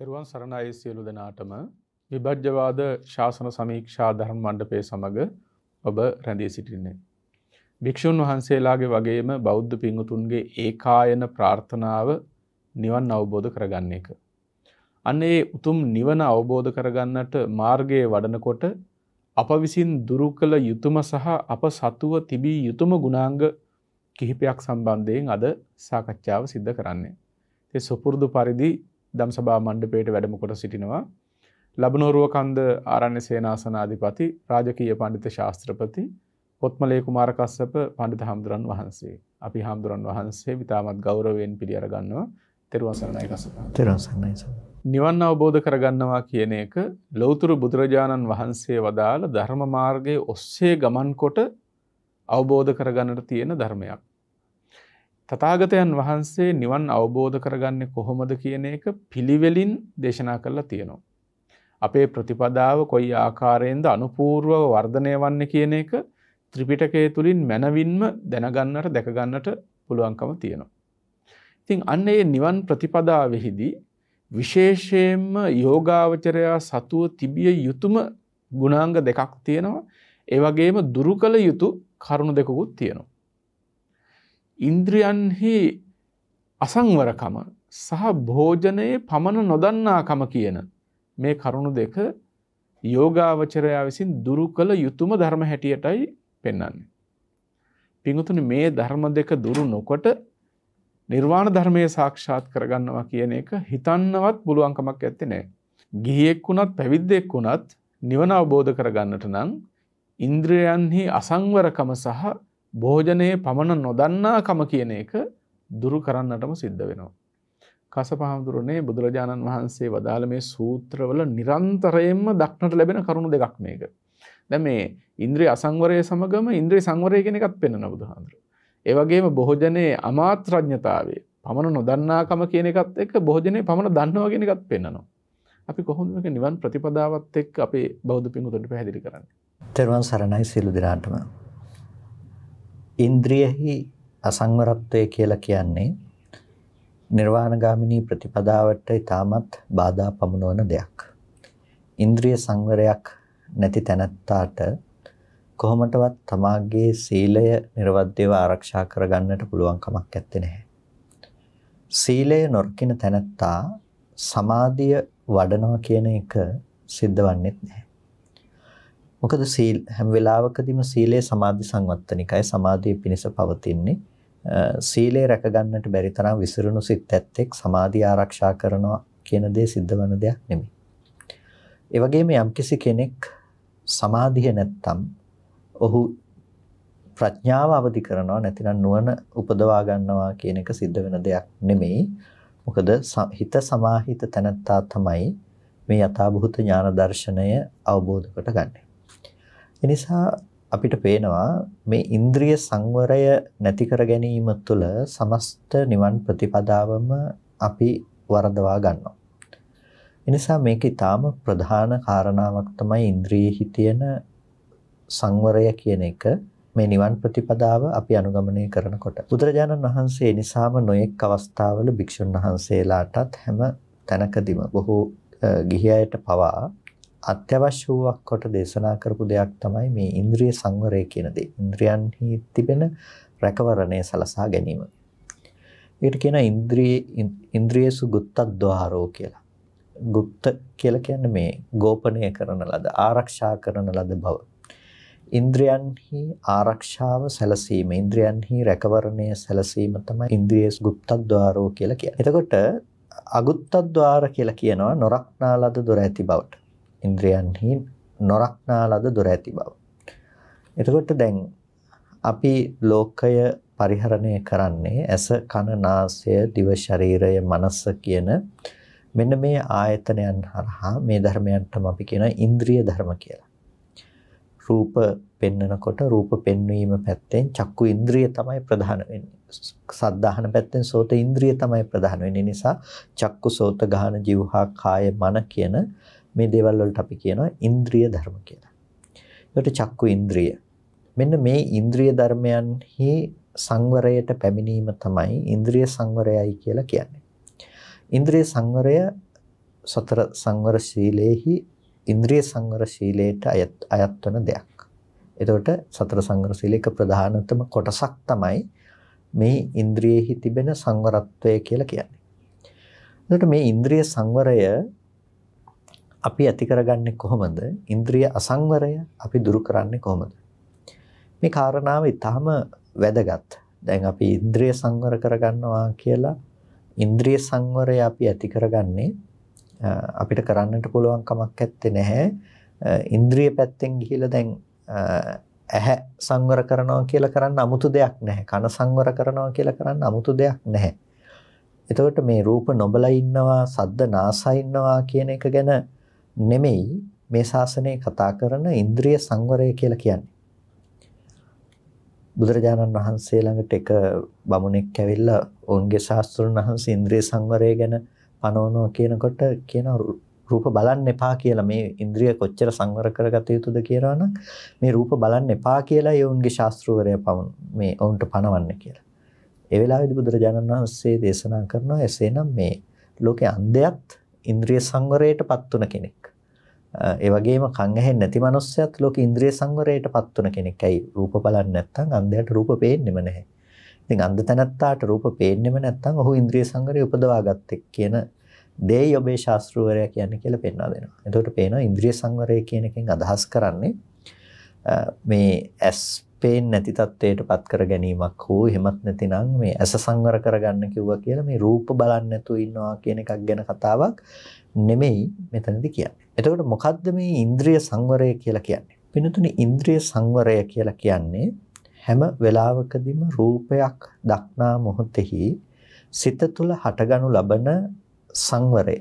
තෙරුවන් සරණයි සියලු දෙනාටම විභජ්‍යවාද ශාසන සමීක්ෂා ධර්ම මණ්ඩපය සමඟ ඔබ රැඳී සිටින්නේ. භික්‍ෂූන් වහන්සේලාගේ වගේම බෞද්ධ පිංගුතුන්ගේ ඒකායන ප්‍රාර්ථනාව නිවන් අවබෝධ කරගන්න එක. අන්න ඒ උතුම් නිවන අවබෝධ කරගන්නට මාර්ගයේ වඩනකොට අප විසින් දුරු කළ යුතුම සහ අප සතුව තිබී යුතුම ගුණාංග කිහිපයක් සම්බන්ධයෙන් අද සාකච්ඡාව සිද්ධ කරන්නේ. ඒ සොපුරුදු පරිදි දම් සභා මණ්ඩපේට වැඩමකොට සිටිනවා. ලබනෝරුව කන්ද ආරණ්‍ය සේනාසනාධිපති රාජකීය පණ්ඩිත ශාස්ත්‍රපති පොත්මලේ කුමාරකස්සප පණ්ඩිත හාමුදුරන් වහන්සේ. අපි හාමුදුරන් වහන්සේ විතාමත් ගෞරවයෙන් පිළියරගන්නවා තෙරවසරණයි කස තෙරසන්නයි. නිවන් අවබෝධ කරගන්නවා කියන එක ලෞතුරු බුදුරජාණන් වහන්සේ වදාළ ධර්ම මාර්ගයේ ඔස්සේ ගමන්කොට අවබෝධ කරගන්නට තියෙන ධර්මයක්. තතාගතයන් වහන්සේ නිවන් අවබෝධ කරගන්න කොහොමද කියන එක පිළිවෙලින් දේශනා කරලා තියෙනවා. අපේ ප්‍රතිපදාව කොයි ආකාරයෙන්ද අනුපූර්ුවව වර්ධනය වන්න කියන එක ත්‍රිපිටකය තුළින් මැනවින්ම දැනගන්නට දැකගන්නට පුළුවන්කම තියෙනවා. ඉතින් අන්න ඒ නිවන් ප්‍රතිපදාවෙහිදී විශේෂයෙන්ම යෝගාවචරයා සතුව තිබිය යුතුම ගුණාංග දෙකක් තියෙනවා ඒවගේම දුරු කළ යුතු කරුණු දෙකුත් තියෙනවා. ඉන්ද්‍රියන්හි අසංවරකම සහ භෝජනයේ පමණ නොදන්නාකම කියන මේ කරුණු දෙක යෝගාවචරයා විසින් දුරු කළ යුතුම ධර්ම හැටියටයි පෙන්වන්නේ. පිඟුතුනි මේ ධර්ම දෙක දුරු නොකොට නිර්වාණ ධර්මයේ සාක්ෂාත් කරගන්නවා කියන එක හිතන්නවත් පුළුවන්කමක් ඇත්තේ නැහැ. ගිහියෙක් වුණත් පැවිද්දෙක් වුණත් නිවන අවබෝධ කරගන්නට නම් ඉන්ද්‍රයන්හි අසංවරකම සහ භෝජනයේ පමණ නොදන්නාකම කියන එක දුරු කරන්නටම සිද්ධ වෙනවා. කස පහමුදුරනේ බුදුරජාණන් වහන්සේ වදාළ මේ සූත්‍රවල නිරන්තරයෙන්ම දක්නට ලැබෙන කරුණු දෙකක් මේක. දැ මේ ඉන්ද්‍රී අසංවරය සමගම ඉන්ද්‍රී සංවරය කෙනෙකත් පෙන්න්න බුදුහාන්දුර. ඒවගේම බොහෝජනයේ අමාත්‍රඥතාවේ පමණ නොදන්නාකම කියන එකත් එක බොහෝජනය පමණ දන්නවාගෙනකත් පෙන්න්නනවා. අපි කොහොමක නිවන් ප්‍රතිපදාවත් එක් අපේ බෞද්ධ පින්ගුතට පැහැදිලි කරන්න. තෙරවන් සරණයි සියලු දිරාටම. ඉන්ද්‍රියෙහි අසංවරත්වය කියලා කියන්නේ නිර්වාණගාමිනී ප්‍රතිපදාවට ඊටමත් බාධා පමුණවන දෙයක්. ඉන්ද්‍රිය සංවරයක් නැති තැනැත්තාට කොහොමටවත් තමාගේ සීලය නිර්වද්‍යව ආරක්ෂා කරගන්නට පුළුවන් කමක් නැත්තේ නැහැ. සීලය නොරකින තැනැත්තා සමාධිය වඩනවා කියන එක සිද්ධ වන්නේ නැහැ. මොකද සීල් හැම වෙලාවකදීම සීලය සමාධි සංවත්තනිකයි සමාධිය පිණිස පවතින්නේ සීලය රැකගන්නට බැරි තරම් විසිරුණු සිත් ඇත්තෙක් සමාධිය ආරක්ෂා කරනවා කියන දේ සිද්ධ වෙන දෙයක් නෙමෙයි. ඒ වගේම යම්කිසි කෙනෙක් සමාධිය නැත්තම් ඔහු ප්‍රඥාව අවදි කරනවා නැතිනම් නුවණ උපදවා ගන්නවා කියන එක සිද්ධ වෙන දෙයක් නෙමෙයි. මොකද හිත සමාහිත තැනත්තා තමයි මේ යථාභූත ඥාන දර්ශනය අවබෝධ කරගන්නේ. එනිසා අපිට පේනවා මේ ඉන්ද්‍රිය සංවරය නැති කර ගැනීම තුළ සමස්ත නිවන් ප්‍රතිපදාවම අපි වරදවා ගන්නවා. එනිසා මේක ඊටාම ප්‍රධාන කාරණාවක් තමයි ඉන්ද්‍රියෙහි තියෙන සංවරය කියන එක මේ නිවන් ප්‍රතිපදාව අපි අනුගමනය කරනකොට. බුදුරජාණන් වහන්සේ නිසාම නොයෙක් අවස්ථාවල භික්ෂුන් වහන්සේලාටත් හැම තැනකදීම බොහෝ ගිහි අයට පවා අත්‍යවශ්‍ය වූක් කොට දේශනා කරපු දෙයක් තමයි මේ ඉන්ද්‍රිය සංවරය කියන දේ. ඉන්ද්‍රියන්හි තිබෙන රැකවරණය සලසා ගැනීම. ඒකට කියන ඉන්ද්‍රිය ඉන්ද්‍රියසු ගුත්තද්්වාරෝ කියලා. ගුප්ත කියලා කියන්නේ මේ ගෝපනය කරන ලද, ආරක්ෂා කරන ලද බව. ඉන්ද්‍රයන්හි ආරක්ෂාව සැලසීම ඉන්ද්‍රයන්හි රැකවරණය සැලසීම තමයි ඉන්ද්‍රියස් ගුප්තද්්වාරෝ කියලා කියන්නේ. එතකොට අගුත්තද්්වාර කියලා කියනවා නොරක්නාලද දොර ඇති බවට. ඉන්ද්‍රයන්හි නොරක්නා ලද දොර ඇති බව. එතකොට දැන් අපි ලෝකය පරිහරණය කරන්නේ ඇස කන නාසය දිව ශරීරය මනස කියන මෙන්න මේ ආයතනයන් හරහා මේ ධර්මයන්ටම අපි කියන ඉන්ද්‍රිය ධර්ම කියලා. රූප පෙන්නකොට රූප පෙන්වීම පැත්තෙන් චක්කු ඉන්ද්‍රිය තමයි ප්‍රධාන වෙන්නේ. සද්ධාහන පැත්තෙන් සෝත ඉන්ද්‍රිය තමයි ප්‍රධාන වෙන්නේ. නිසා චක්කු සෝත ගාන જીවහා කාය මන කියන මේ දේවල් වලට අපි කියනවා ඉන්ද්‍රිය ධර්ම කියලා. ඒකට චක්කු ඉන්ද්‍රිය. මෙන්න මේ ඉන්ද්‍රිය ධර්මයන්හි සංවරයට පැමිණීම තමයි ඉන්ද්‍රිය සංවරයයි කියලා කියන්නේ. ඉන්ද්‍රිය සංවරය සතර සංවර ශීලේහි ඉන්ද්‍රිය සංවර ශීලයට අයත් වන දෙයක්. එතකොට සතර සංවර ශීලයක ප්‍රධානතම කොටසක් තමයි මේ ඉන්ද්‍රියෙහි තිබෙන සංවරත්වය කියලා කියන්නේ. එතකොට මේ ඉන්ද්‍රිය සංවරය අපි ඇති කරගන්නේ කොහොමද? ඉන්ද්‍රිය අසංවරය අපි දුරු කරන්නේ කොහොමද? මේ කාරණාව ඊටම වැදගත්. දැන් අපි ඉන්ද්‍රිය සංවර කරගන්නවා කියලා ඉන්ද්‍රිය සංවරය අපි ඇති කරගන්නේ අපිට කරන්නට පුළුවන් කමක් නැත්තේ නැහැ. ඉන්ද්‍රිය පැත්තෙන් ගිහිලා දැන් ඇහැ සංවර කරනවා කියලා කරන්න 아무තු දෙයක් නැහැ. කන සංවර කරනවා කියලා කරන්න 아무තු දෙයක් නැහැ. එතකොට මේ රූප නොබලා ඉන්නවා, සද්ද නාසා ඉන්නවා කියන එක ගැන නෙමෙයි මේ ශාසනය කතා කරන ඉන්ද්‍රිය සංවරය කියලා කියන්නේ. බුදුරජාණන් වහන්සේ ළඟට එක බමුණෙක් ඇවිල්ලා ඔවුන්ගේ ශාස්ත්‍රඥ වහන්සේ ඉන්ද්‍රිය සංවරය ගැන පනවනවා කියනකොට කියන රූප බලන්න එපා කියලා මේ ඉන්ද්‍රිය කොච්චර සංවර කරගත යුතුද කියලා නම් මේ රූප බලන්න එපා කියලා යෝන්ගේ ශාස්ත්‍රවරයා පවන මේ ඔවුන්ට පනවන්න කියලා. ඒ වෙලාවේදී බුදුරජාණන් වහන්සේ දේශනා කරනවා එසේනම් මේ ලෝකේ අන්ධයත් ඉන්ද්‍රිය සංවරයටපත් තුන කෙනෙක්. ඒ වගේම කන් ඇහෙන්නේ නැති මනුස්සයත් ලෝක ඉන්ද්‍රිය සංවරයටපත් තුන කෙනෙක්. ඇයි රූප බලන්නේ නැත්නම් අන්ධයාට රූප පේන්නෙම නැහැ. ඉතින් අන්ධ තැනත්තාට රූප පේන්නෙම නැත්නම් ඔහු ඉන්ද්‍රිය සංවරය උපදවාගත්තේ කියන දෙයයි ඔබේ ශාස්ත්‍රවරයා කියන්නේ කියලා පෙන්වා දෙනවා. එතකොට පේනවා ඉන්ද්‍රිය සංවරය කියන එකෙන් අදහස් කරන්නේ මේ ඇස් පේන්නේ නැති තත්වයටපත් කර ගැනීමක් හෝ එහෙමත් නැතිනම් මේ ඇස සංවර කරගන්න කිව්වා කියලා මේ රූප බලන්නේ නැතුව ඉන්නවා කියන එකක් ගැන කතාවක් නෙමෙයි මෙතනදී කියන්නේ. එතකොට මොකද්ද මේ ඉන්ද්‍රිය සංවරය කියලා කියන්නේ? වෙනතුනේ ඉන්ද්‍රිය සංවරය කියලා කියන්නේ හැම වෙලාවකදීම රූපයක් දක්නා මොහොතෙහි සිත තුළ හටගනු ලබන සංවරය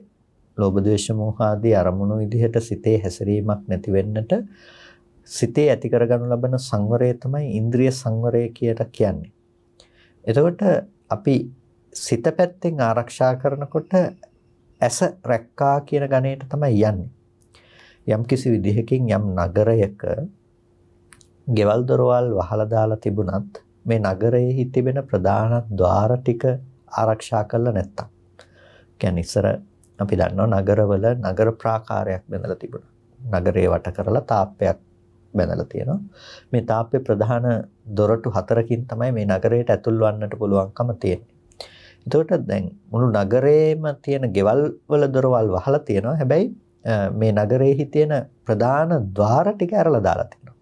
ලෝභ ද්වේෂ මෝහ ආදී අරමුණු විදිහට සිතේ හැසිරීමක් නැති වෙන්නට සිතේ ඇති කරගනු ලබන සංවරය තමයි ඉන්ද්‍රිය සංවරය කියලා කියන්නේ. එතකොට අපි සිත පැත්තෙන් ආරක්ෂා කරනකොට ඇස රැක්කා කියන ගණයට තමයි යන්නේ. යම් කිසි විදිහකින් යම් නගරයක ගෙවල් දොරවල් වහලා දාලා තිබුණත් මේ නගරයේ තිබෙන ප්‍රධාන ద్వාර ටික ආරක්ෂා කළා නැත්තම්. කියන්නේ ඉස්සර අපි දන්නවා නගරවල නගර ප්‍රාකාරයක් බඳලා තිබුණා. නගරේ වට කරලා තාප්පයක් බැඳලා තියෙනවා. මේ තාප්පේ ප්‍රධාන දොරටු හතරකින් තමයි මේ නගරයට ඇතුල් වන්නට පුළුවන්කම තියෙන්නේ. එතකොට දැන් මුළු නගරේම තියෙන ගෙවල් වල දොරවල් වහලා තියෙනවා. හැබැයි මේ නගරයේහි තියෙන ප්‍රධාන ద్వාර ටික ඇරලා දාලා තියෙනවා.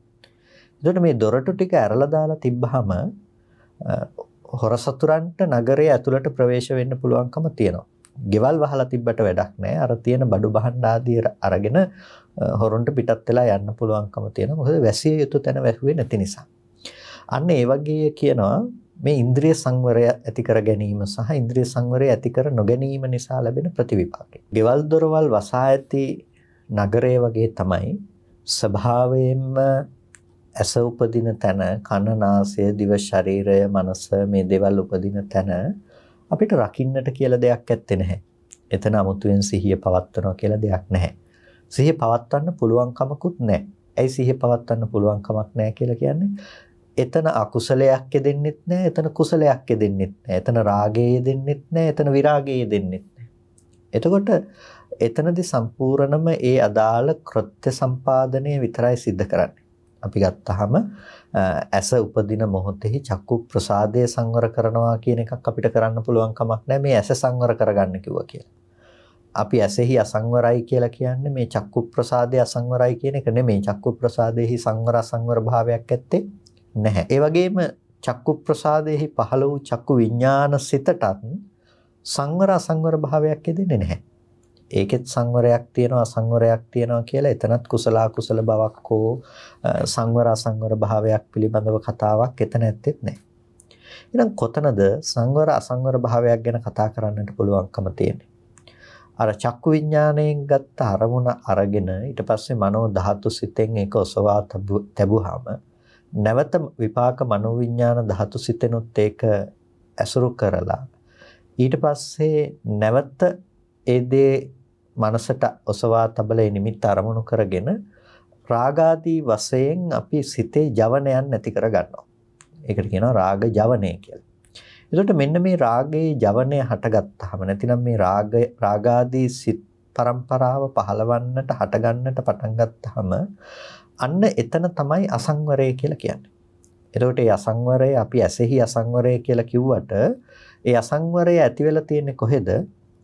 එතකොට මේ දොරටු ටික ඇරලා දාලා තිබ්බහම හොර සතුරන්ට නගරය ඇතුළට ප්‍රවේශ වෙන්න පුළුවන්කම තියෙනවා. ගෙවල් වහලා තිබ්බට වැඩක් නෑ. අර තියෙන බඩු බහන්න ආදී අරගෙන හොරොන්ට පිටත් වෙලා යන්න පුළුවන්කම තියෙන. මොකද වැසිය යුතු තැන වැහුවේ නැති නිසා. අන්න ඒ වගේ කියනවා මේ ඉන්ද්‍රිය සංවරය ඇති කර ගැනීම සහ ඉන්ද්‍රිය සංවරය ඇති කර නොගැනීම නිසා ලැබෙන ප්‍රතිවිපාකය. ගෙවල් දොරවල් වසා ඇති නගරය වගේ තමයි ස්වභාවයෙන්ම ඇස උපදින තැන, කන, නාසය, දිව, ශරීරය, මනස මේ දේවල් උපදින තැන අපිට රකින්නට කියලා දෙයක් ඇත්තේ නැහැ. එතන 아무තුවෙන් සිහිය පවත්වනවා කියලා දෙයක් නැහැ. සිහිය පවත්වන්න පුළුවන් කමකුත් නැහැ. ඇයි සිහිය පවත්වන්න පුළුවන් කමක් නැහැ කියලා කියන්නේ? එතන අකුසලයක් යෙදෙන්නෙත් නැහැ, එතන කුසලයක් යෙදෙන්නෙත් නැහැ. එතන රාගය යෙදෙන්නෙත් නැහැ, එතන විරාගය යෙදෙන්නෙත් නැහැ. එතකොට එතනදි සම්පූර්ණම ඒ අදාළ කෘත්‍ය සම්පාදනය විතරයි සිද්ධ කරන්නේ. අපි ගත්තාම ඇස උපදින මොහොතෙහි චක්කු ප්‍රසාදය සංවර කරනවා කියන එකක් අපිට කරන්න පුළුවන් කමක් නැහැ මේ ඇස සංවර කරගන්න කිව්වා කියලා. අපි ඇසෙහි අසංවරයි කියලා කියන්නේ මේ චක්කු ප්‍රසාදය අසංවරයි කියන එක නෙමෙයි චක්කු ප්‍රසාදයේහි සංවර අසංවර භාවයක් ඇත්තේ නැහැ. ඒ වගේම චක්කු ප්‍රසාදයේහි පහළ වූ චක්කු විඥාන සිතටත් සංවර අසංවර භාවයක් යෙදෙන්නේ නැහැ. ඒකෙත් සංවරයක් තියෙනවා අසංවරයක් තියෙනවා කියලා එතනත් කුසල අකුසල බවක් හෝ සංවර අසංවර භාවයක් පිළිබඳව කතාවක් එතන ඇත්තෙත් නැහැ. එහෙනම් කොතනද සංවර අසංවර භාවයක් ගැන කතා කරන්නට පුළුවන්කම තියෙන්නේ? අර චක්කු විඥාණයෙන් ගත්ත අරමුණ අරගෙන ඊට පස්සේ මනෝ ධාතු සිතෙන් ඒක ඔසවා තැබුවාම නැවත විපාක මනෝවිඥාන ධාතු සිතෙනුත් ඒක ඇසුරු කරලා ඊට පස්සේ නැවත ඒ දේ මනසට ඔසවා තබලේ නිමිත්ත අරමුණු කරගෙන රාගාදී වශයෙන් අපි සිතේ ජවනයන් නැති කර ගන්නවා. ඒකට කියනවා රාග ජවනය කියලා. එතකොට මෙන්න මේ රාගයේ ජවනය හටගත්තාම නැතිනම් මේ රාග රාගාදී සිත් પરම්පරාව පහලවන්නට හටගන්නට පටන් ගත්තාම අන්න එතන තමයි අසංවරය කියලා කියන්නේ. එතකොට මේ අසංවරය අපි ඇසෙහි අසංවරය කියලා කිව්වට ඒ අසංවරය ඇති වෙලා තියෙන්නේ කොහෙද?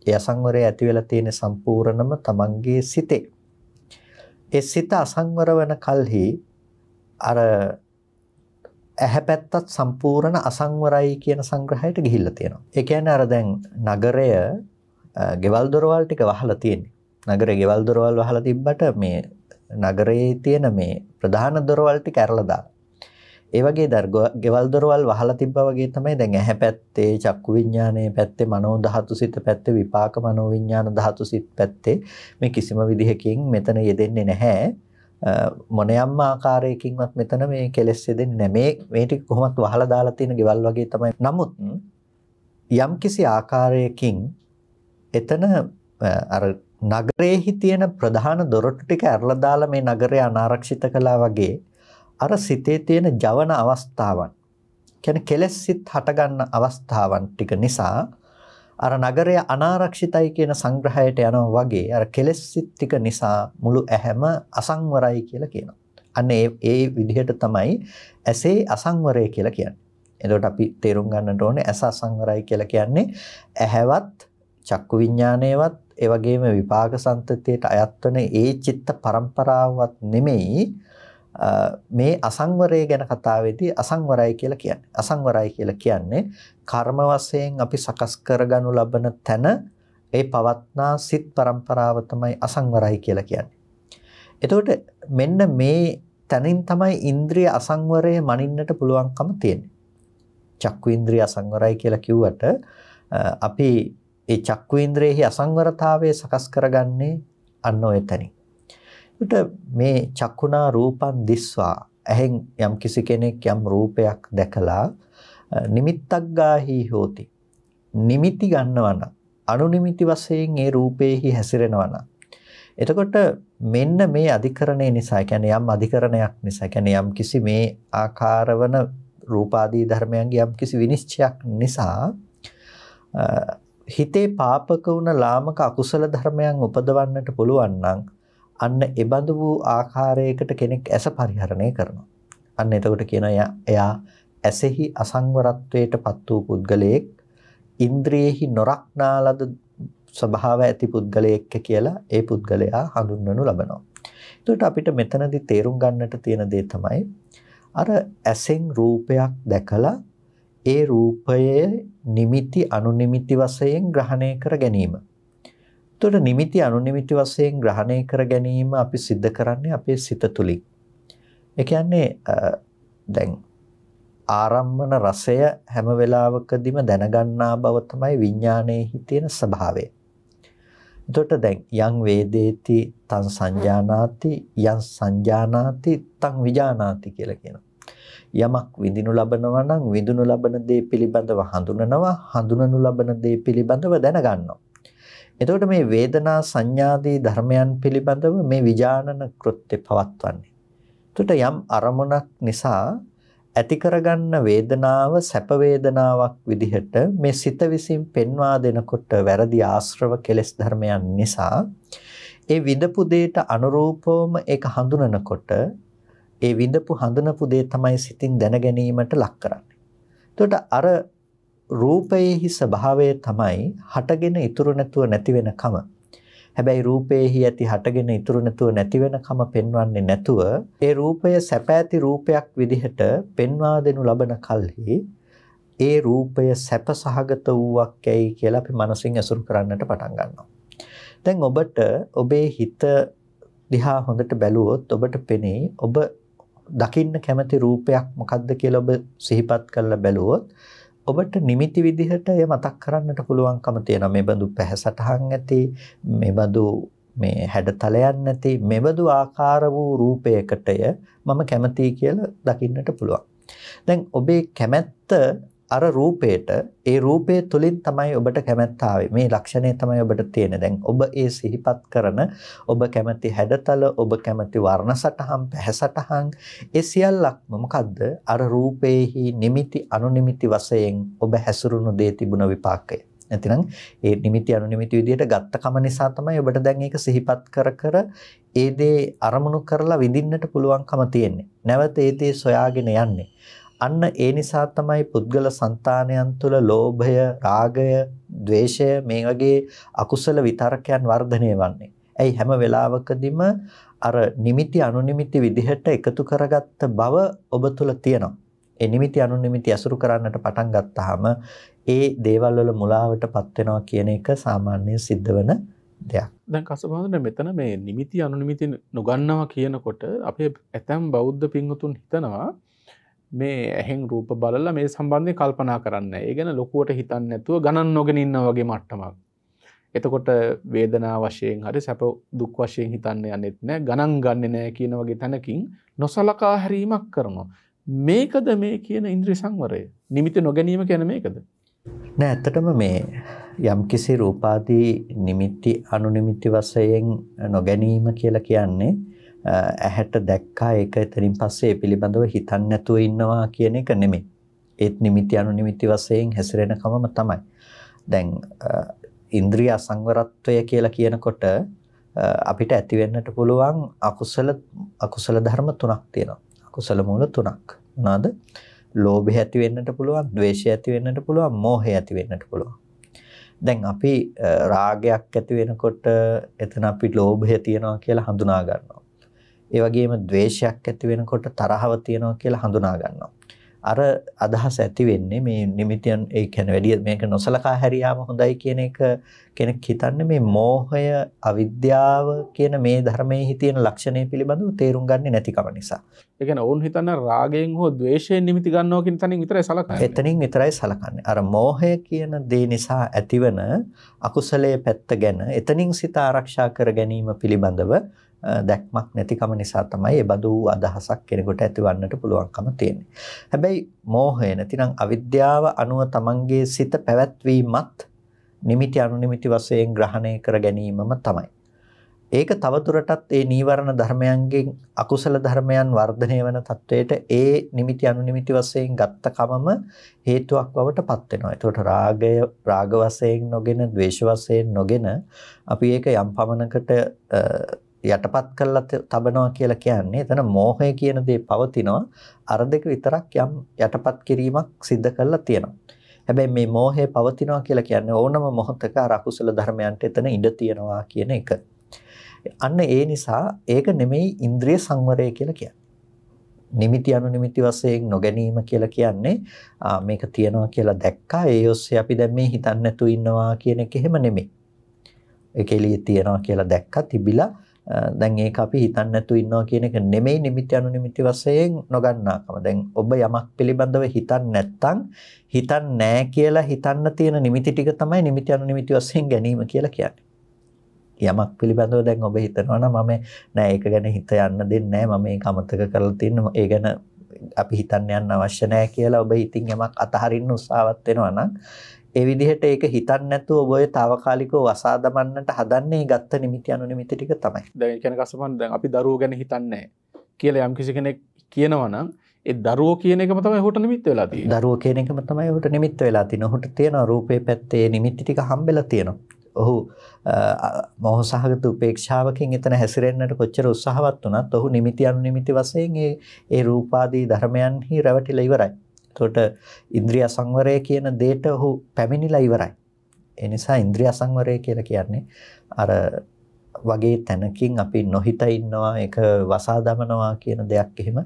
ඒ අසංවරය ඇති වෙලා තියෙන සම්පූර්ණම තමන්ගේ සිතේ. ඒ සිත අසංවර වෙන කල්හි අර ඇහැ පැත්තත් සම්පූර්ණ අසංවරයි කියන සංග්‍රහයට ගිහිල්ලා තියෙනවා. ඒ කියන්නේ අර දැන් නගරය ගෙවල් දොරවල් ටික වහලා තියෙන්නේ. නගරේ ගෙවල් දොරවල් වහලා තිබ්බට මේ නගරයේ තියෙන මේ ප්‍රධාන දොරවල් ටික ඇරලා දාලා ඒවගේ දර්ග ගෙවල්දොරවල් වහලා තිබ්බ වගේ තමයි දැන් ඇහැ පැත්තේ චක්කු විඤ්ඥානය පැත්තේ මනෝ දහතු සිත පැත්තේ විපාක මනෝ විඤ්ඥාන දහතු සිත් පැත්තේ මේ කිසිම විදිහකින් මෙතන යෙදෙන්නේ නැහැ. මොනයම් ආකාරයකින්වත් මෙතන මේ කෙලෙස් දෙන්නේ නැමේ මේ ටික කොහොමත් වහලා දාලා තියෙන ගෙවල් වගේ තමයි. නමුත් යම් කිසි ආකාරයකින් එතන අර නගරයේ තියෙන ප්‍රධාන දොරටු ටික අරලා දාලා මේ නගරය අනාරක්ෂිත කළා වගේ අර සිතේ තියෙන ජවන අවස්ථාවන් කියන්නේ කෙලෙස් සිත් හටගන්න අවස්ථාවන් ටික නිසා අර නගරය අනාරක්ෂිතයි කියන සංග්‍රහයට යනවා වගේ අර කෙලෙස් සිත් ටික නිසා මුළු ඇහැම අසංවරයි කියලා කියනවා. අන්න ඒ ඒ විදිහට තමයි ඇසේ අසංවරය කියලා කියන්නේ. එතකොට අපි තේරුම් ගන්නට ඕනේ ඇස අසංවරයි කියලා කියන්නේ ඇහැවත් චක්කු විඥානයේවත් ඒ වගේම විපාක සම්තතියට අයත් වෙන ඒ චිත්ත පරම්පරාවවත් නෙමෙයි මේ අසංවරය ගැන කතාවේදී අසංවරයි කියලා කියන්නේ. අසංවරයි කියලා කියන්නේ කර්ම වශයෙන් අපි සකස් කරගනු ලබන තැන ඒ පවත්නා සිත් પરම්පරාව තමයි අසංවරයි කියලා කියන්නේ. එතකොට මෙන්න මේ තැනින් තමයි ඉන්ද්‍රිය අසංවරය මනින්නට පුළුවන්කම තියෙන්නේ. චක්කු ඉන්ද්‍රිය අසංවරයි කියලා කිව්වට අපි ඒ චක්කු ඉන්ද්‍රියෙහි අසංවරතාවය සකස් කරගන්නේ අන්න ඔය තැනින්. එතකොට මේ චක්කුණා රූපං දිස්වා ඇහෙන් යම් කිසි කෙනෙක් යම් රූපයක් දැකලා නිමිත්තක් ගාහි හෝති. නිමිති ගන්නවා නම් අනුනිමිති වශයෙන් ඒ රූපේහි හැසිරෙනවා නම් එතකොට මෙන්න මේ අධිකරණය නිසා කියන්නේ යම් අධිකරණයක් නිසා කියන්නේ යම් කිසි මේ ආකාරවන රූපාදී ධර්මයන්ගේ යම් කිසි විනිශ්චයක් නිසා හිතේ පාපක වුණ ලාමක අකුසල ධර්මයන් උපදවන්නට පුළුවන් නම් අන්න එබඳු වූ ආකාරයකට කෙනෙක් ඇස පරිහරණය කරනවා. අන්න එතකොට කියනවා එයා ඇසෙහි අසංවරත්වයට පත් වූ පුද්ගලයෙක් ඉන්ද්‍රියෙහි නොරක්නා ලද ස්වභාව ඇති පුද්ගලයෙක් කියලා ඒ පුද්ගලයා හඳුන්වනු ලබනවා. එතකොට අපිට මෙතනදී තේරුම් ගන්නට තියෙන දේ තමයි අර ඇසෙන් රූපයක් දැකලා ඒ රූපයේ නිමිති අනුනිමිති වශයෙන් ග්‍රහණය කර ගැනීම. එතකොට නිමිති අනුනිමිති වශයෙන් ග්‍රහණය කර ගැනීම අපි සිද්ධ කරන්නේ අපේ සිත තුලින්. ඒ කියන්නේ දැන් ආරම්මන රසය හැම වෙලාවකදීම දැනගන්නා බව තමයි විඥානයේ තියෙන ස්වභාවය. එතකොට දැන් යං වේදේති තං සංජානාති යං සංජානාති තං විජානාති කියලා කියනවා. යමක් විඳිනු ලබනවා නම් විඳිනු ලබන දේ පිළිබඳව හඳුනනවා හඳුනනු ලබන දේ පිළිබඳව දැනගන්නවා. එතකොට මේ වේදනා සංඥාදී ධර්මයන් පිළිබඳව මේ විජානන කෘත්‍ය පවත්වන්නේ. එතකොට යම් අරමුණක් නිසා ඇති කරගන්න වේදනාව සැප වේදනාවක් විදිහට මේ සිත විසින් පෙන්වා දෙනකොට වැරදි ආශ්‍රව කෙලෙස් ධර්මයන් නිසා ඒ විදපු දෙයට අනුරූපවම ඒක හඳුනනකොට ඒ විඳපු හඳුනපු දේ තමයි සිතින් දැන ගැනීමට ලක් කරන්නේ. එතකොට අර රූපයේහි ස්වභාවය තමයි හටගෙන ඉතුරු නැතුව නැති වෙනකම. හැබැයි රූපයේහි ඇති හටගෙන ඉතුරු නැතුව නැති වෙනකම පෙන්වන්නේ නැතුව ඒ රූපය සැපෑති රූපයක් විදිහට පෙන්වා දෙනු ලබන කල්හි ඒ රූපය සැප සහගත වූවක් ඇයි කියලා අපි මනසින් අසුරු කරන්නට පටන් ගන්නවා. දැන් ඔබට ඔබේ හිත දිහා හොඳට බැලුවොත් ඔබට පෙනේ ඔබ දකින්න කැමති රූපයක් මොකක්ද කියලා ඔබ සිහිපත් කරලා බැලුවොත් ඔබට නිමිති විදිහට එය මතක් කරන්නට පුළුවන්කම තියෙනවා මේ බඳු පැහැසටහන් ඇති මේ බඳු මේ හැඩතලයන් නැති මෙබඳු ආකාර වූ රූපයකටය මම කැමතියි කියලා දකින්නට පුළුවන්. දැන් ඔබේ කැමැත්ත අර රූපේට ඒ රූපය තුලින් තමයි ඔබට කැමැත්ත මේ ලක්ෂණය තමයි ඔබට තියෙන. දැන් ඔබ ඒ සිහිපත් කරන ඔබ කැමති හැඩතල, ඔබ කැමති වර්ණ සටහන්, පැහැ සටහන් ඒ සියල්ලක්ම මොකද්ද? අර රූපේහි නිමිති අනුනිමිති වශයෙන් ඔබ හැසිරුණු දේ තිබුණ විපාකය. නැතිනම් ඒ නිමිති අනුනිමිති විදිහට ගත්ත කම නිසා තමයි ඔබට දැන් ඒක සිහිපත් කර කර ඒ දේ අරමුණු කරලා විඳින්නට පුළුවන්කම තියෙන්නේ. නැවත ඒ දේ සොයාගෙන යන්නේ. අන්න ඒ නිසා තමයි පුද්ගල సంతානයන් තුළ ලෝභය, රාගය, ద్వේෂය මේ වගේ අකුසල විතරකයන් වර්ධනය වන්නේ. ඇයි හැම වෙලාවකදීම අර නිමිති අනුනිමිති විදිහට එකතු කරගත්ත බව ඔබ තුළ තියෙනවා. ඒ නිමිති අනුනිමිති අසුරු කරන්නට පටන් ගත්තාම ඒ දේවල් වල මුලාවටපත් වෙනවා කියන එක සාමාන්‍යයෙන් සිද්ධ වෙන දෙයක්. දැන් කසබඳන මෙතන මේ නිමිති අනුනිමිති නොගන්නවා කියනකොට අපේ ඇතැම් බෞද්ධ පින්වතුන් හිතනවා මේ ඇහෙන් රූප බලල මේ සම්බන්ධය කල්පනා කරන්න ඒගැන ලොකුවට හිතන්න නැතුව ගණන් නොගෙන ඉන්න වගේ මට්ටමක්. එතකොට වේදනා වශයෙන් හරි සැප දුක් වශයෙන් හිතන්න යන්නෙත් නෑ ගණන් ගන්න නෑ කියන වගේ තැනකින් නොසලකා හැරීමක් කරනවා. මේකද මේ කියන ඉන්ද්‍රී සංවරය නිමිති නොගැනීම කියන මේකද. නෑ ඇත්තටම මේ යම් කිසි රූපාදී නිමිති අනුනිමිති වසයෙන් නොගැනීම කියලා කියන්නේ ඇහැට දැක්කා ඒක එතනින් පස්සේ ඒ පිළිබඳව හිතන්න නැතුව ඉන්නවා කියන එක නෙමෙයි. ඒත් නිමිති අනුනිමිති වශයෙන් හැසිරෙන කමම තමයි. දැන් ඉන්ද්‍රිය අසංවරත්වය කියලා කියනකොට අපිට ඇති වෙන්නට පුළුවන් අකුසල අකුසල ධර්ම තුනක් තියෙනවා. අකුසල මූල තුනක්. මොනවාද? ලෝභය ඇති වෙන්නට පුළුවන්, ද්වේෂය ඇති වෙන්නට පුළුවන්, මෝහය ඇති වෙන්නට පුළුවන්. දැන් අපි රාගයක් ඇති වෙනකොට එතන අපි ලෝභය තියනවා කියලා හඳුනා ගන්නවා. ඒ වගේම ද්වේෂයක් ඇති වෙනකොට තරහව තියෙනවා කියලා හඳුනා ගන්නවා. අර අදහස ඇති වෙන්නේ මේ නිමිතියන් ඒ කියන්නේ වැඩි මේක නොසලකා හැරියාම හොඳයි කියන එක කෙනෙක් හිතන්නේ මේ මෝහය අවිද්‍යාව කියන මේ ධර්මයේ තියෙන ලක්ෂණය පිළිබඳව තේරුම් ගන්නේ නැතිකම නිසා. ඒ කියන්නේ ඔවුන් හිතන රාගයෙන් හෝ ද්වේෂයෙන් නිමිති ගන්නවා කියන තැනින් විතරයි සලකන්නේ. එතනින් විතරයි සලකන්නේ. අර මෝහය කියන දේ නිසා ඇතිවන අකුසලයේ පැත්ත ගැන එතනින් සිත ආරක්ෂා කර ගැනීම පිළිබඳව දැක්මක් නැතිකම නිසා තමයි ඒ බඳු අදහසක් කෙනෙකුට ඇතිවන්නට පුළුවන්කම තියෙන්නේ. හැබැයි මෝහය නැතිනම් අවිද්‍යාව අනුව තමන්ගේ සිත පැවැත්වීමත් නිමිති අනුනිමිති වශයෙන් ග්‍රහණය කර ගැනීමම තමයි. ඒක තවදුරටත් ඒ නීවරණ ධර්මයන්ගෙන් අකුසල ධර්මයන් වර්ධනය වෙන තත්වයට ඒ නිමිති අනුනිමිති වශයෙන් ගත්ත කමම හේතුවක් බවට පත් වෙනවා. ඒකට රාගය රාග වශයෙන් නොගෙන, ද්වේෂ වශයෙන් නොගෙන අපි ඒක යම් පමණකට යටපත් කරලා තබනවා කියලා කියන්නේ එතන මෝහය කියන දේ පවතිනවා අර දෙක විතරක් යම් යටපත් කිරීමක් සිද්ධ කරලා තියෙනවා. හැබැයි මේ මෝහය පවතිනවා කියලා කියන්නේ ඕනම මොහොතක අර අකුසල ධර්මයන්ට එතන ඉඩ තියනවා කියන එක. අන්න ඒ නිසා ඒක නෙමෙයි ඉන්ද්‍රිය සංවරය කියලා කියන්නේ. නිමිති අනුනිමිති වශයෙන් නොගැනීම කියලා කියන්නේ මේක තියනවා කියලා දැක්කා ඒ ඔස්සේ අපි දැන් මේ හිතන්නේ නැතු ඉන්නවා කියන එක එහෙම නෙමෙයි. ඒක එළියේ තියනවා කියලා දැක්කා තිබිලා දැන් ඒක අපි හිතන්නේ නැතු ඉන්නවා කියන එක නෙමෙයි නිමිති අනුනිමිති වශයෙන් නොගන්නාකම. දැන් ඔබ යමක් පිළිබඳව හිතන්නේ නැත්නම් හිතන්නේ නැහැ කියලා හිතන්න තියෙන නිමිති ටික තමයි නිමිති අනුනිමිති වශයෙන් ගැනීම කියලා කියන්නේ. යමක් පිළිබඳව දැන් ඔබ හිතනවා නම් මම නෑ ඒක ගැන හිත යන්න දෙන්නේ නෑ මම ඒක අමතක කරලා තියෙනවා ඒ ගැන අපි හිතන්න යන්න අවශ්‍ය නැහැ කියලා ඔබ ඉතින් යමක් අතහරින්න උත්සාහවත් වෙනවා නම් ඒ විදිහට ඒක හිතන්නේ නැතුව ඔබ ඔය తాවකාලිකව වසා දමන්නට හදන්නේ ගත්ත නිමිති අනු නිමිති ටික තමයි. දැන් කියන කස්ටමර් දැන් අපි දරුවෝ ගැන හිතන්නේ කියලා යම් කිසි කෙනෙක් කියනවා නම් ඒ දරුවෝ කියන එකම තමයි හොට නිමිත්ත වෙලා තියෙන්නේ. දරුවෝ කියන එකම තමයි හොට නිමිත්ත වෙලා තියෙන. හොට තියෙන රූපේ පැත්තේ නිමිති ටික හම්බෙලා තියෙනවා. ඔහු මොහ සහගත උපේක්ෂාවකින් එතන හැසිරෙන්න්නට කොච්චර උත්සාහවත් වනත් ඔහු නිමිති අනු නිමිති වසයෙන් ඒ රූපාදී ධර්මයන්හි රැවටිල ඉවරයි. එතකොට ඉන්ද්‍රිය සංවරය කියන දෙයට ඔහු පැමිණිලා ඉවරයි. ඒ නිසා ඉන්ද්‍රිය සංවරය කියලා කියන්නේ අර වගේ තැනකින් අපි නොහිත ඉන්නවා ඒක වසා දමනවා කියන දෙයක් එහෙම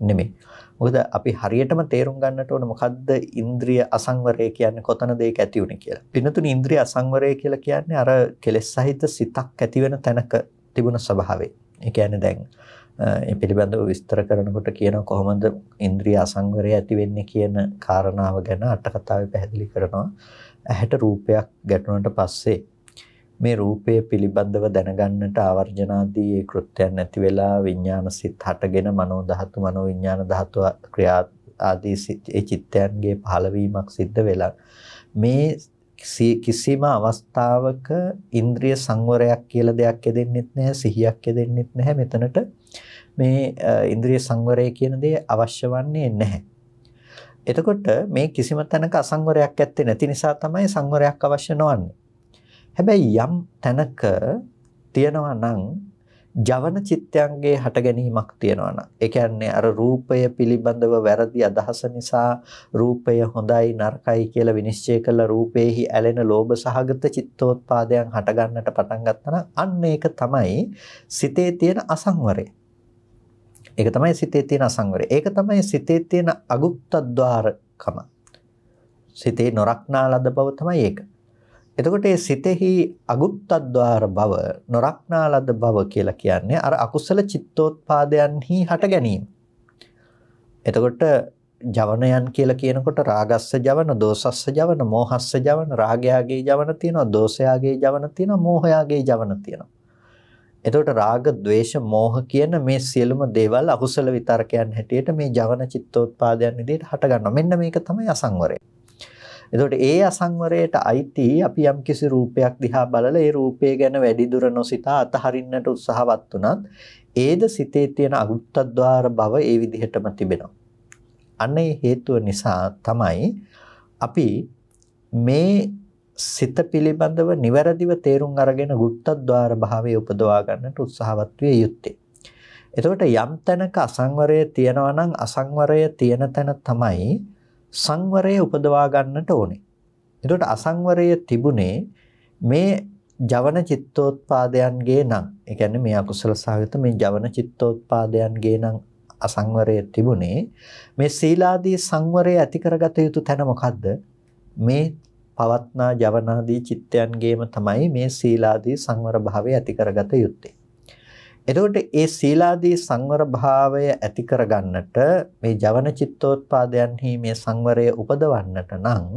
නෙමෙයි. මොකද අපි හරියටම තේරුම් ගන්නට ඕන මොකද්ද ඉන්ද්‍රිය අසංවරය කියන්නේ කොතනද ඒක ඇති උනේ කියලා. පින්නතුනි ඉන්ද්‍රිය අසංවරය කියලා කියන්නේ අර කෙලෙස් සහිත සිතක් ඇති වෙන තැනක තිබුණ ස්වභාවය. ඒ කියන්නේ දැන් ඒ පිළිබඳව විස්තර කරනකොට කියන කොහොමද ඉන්ද්‍රිය අසංවරය ඇති වෙන්නේ කියන කාරණාව ගැන අටකතාවේ පැහැදිලි කරනවා. ඇහැට රූපයක් ගැටුණට පස්සේ මේ රූපය පිළිබඳව දැනගන්නට ආවර්ජනාදී ඒ කෘත්‍යයන් ඇති වෙලා විඥාන සිත් හටගෙන මනෝ ධාතු මනෝ විඥාන ධාතු ක්‍රියා ආදී ඒ චිත්තයන්ගේ පහළවීමක් සිද්ධ වෙලා මේ කිසිම අවස්ථාවක ඉන්ද්‍රිය සංවරයක් කියලා දෙයක් යෙදෙන්නෙත් නැහැ සිහියක් යෙදෙන්නෙත් නැහැ මෙතනට මේ ඉන්ද්‍රිය සංවරය කියන දේ අවශ්‍ය වන්නේ නැහැ. එතකොට මේ කිසිම තැනක අසංවරයක් ඇත්තේ නැති නිසා තමයි සංවරයක් අවශ්‍ය නොවන්නේ. හැබැයි යම් තැනක තියනවා නම් ජවන චිත්තයන්ගේ හට ගැනීමක් තියෙනවා නම් ඒ කියන්නේ අර රූපය පිළිබඳව වැරදි අදහස නිසා රූපය හොඳයි නරකයි කියලා විනිශ්චය කළ රූපේහි ඇලෙන ලෝභ සහගත චිත්තෝත්පාදයන් හට ගන්නට පටන් ගත්තා නම් අන්න ඒක තමයි සිතේ තියෙන අසංවරය. ඒක තමයි සිතේ තියෙන අසංවරය. ඒක තමයි සිතේ තියෙන අගුප්තද්වාරකම. සිතේ නොරක්නා ලද බව තමයි ඒක. එතකොට මේ සිතෙහි අගුප්තද්වාර බව, නොරක්නා ලද බව කියලා කියන්නේ අර අකුසල චිත්තෝත්පාදයන්හි හට ගැනීම. එතකොට ජවනයන් කියලා කියනකොට රාගස්ස ජවන, දෝසස්ස ජවන, මෝහස්ස ජවන, රාගයාගේ ජවන තියෙනවා, දෝසයාගේ ජවන තියෙනවා, මෝහයාගේ ජවන තියෙනවා. එතකොට රාග, ద్వේෂ, මෝහ කියන මේ සියලුම දේවල් අකුසල විතරකයන් හැටියට මේ ජවන චිත්තෝත්පාදයන් විදිහට හට ගන්නවා. මෙන්න මේක තමයි අසංවරය. එතකොට ඒ අසංවරයට අයිති අපි යම්කිසි රූපයක් දිහා බලලා ඒ රූපය ගැන වැඩි දුර නොසිතා අතහරින්නට උත්සාහවත් වුණත් ඒද සිතේ තියෙන අගුත්තද්වාර බව ඒ විදිහටම තිබෙනවා. අන්න ඒ හේතුව නිසා තමයි අපි මේ සිත පිළිබඳව නිවැරදිව තේරුම් අරගෙන ගුප්තද්වාර භාවයේ උපදවා ගන්නට උත්සාහවත් විය යුත්තේ. එතකොට යම් තැනක අසංවරය තියෙනවා නම් අසංවරය තියෙන තැන තමයි සංවරය උපදවා ගන්නට ඕනේ. එතකොට අසංවරය තිබුණේ මේ ජවන චිත්තෝත්පාදයන්ගේ නම්, ඒ කියන්නේ මේ අකුසල සහගත මේ ජවන චිත්තෝත්පාදයන්ගේ නම් අසංවරය තිබුණේ මේ සීලාදී සංවරය ඇති කරගත යුතු තැන මොකද්ද? මේ පවත්නා ජවනාදී චිත්තයන්ගේම තමයි මේ සීලාදී සංවර භාවය ඇති කරගත යුත්තේ. එතකොට ඒ සීලාදී සංවර භාවය ඇති කරගන්නට මේ ජවන චිත්තෝත්පාදයන්හි මේ සංවරය උපදවන්නට නම්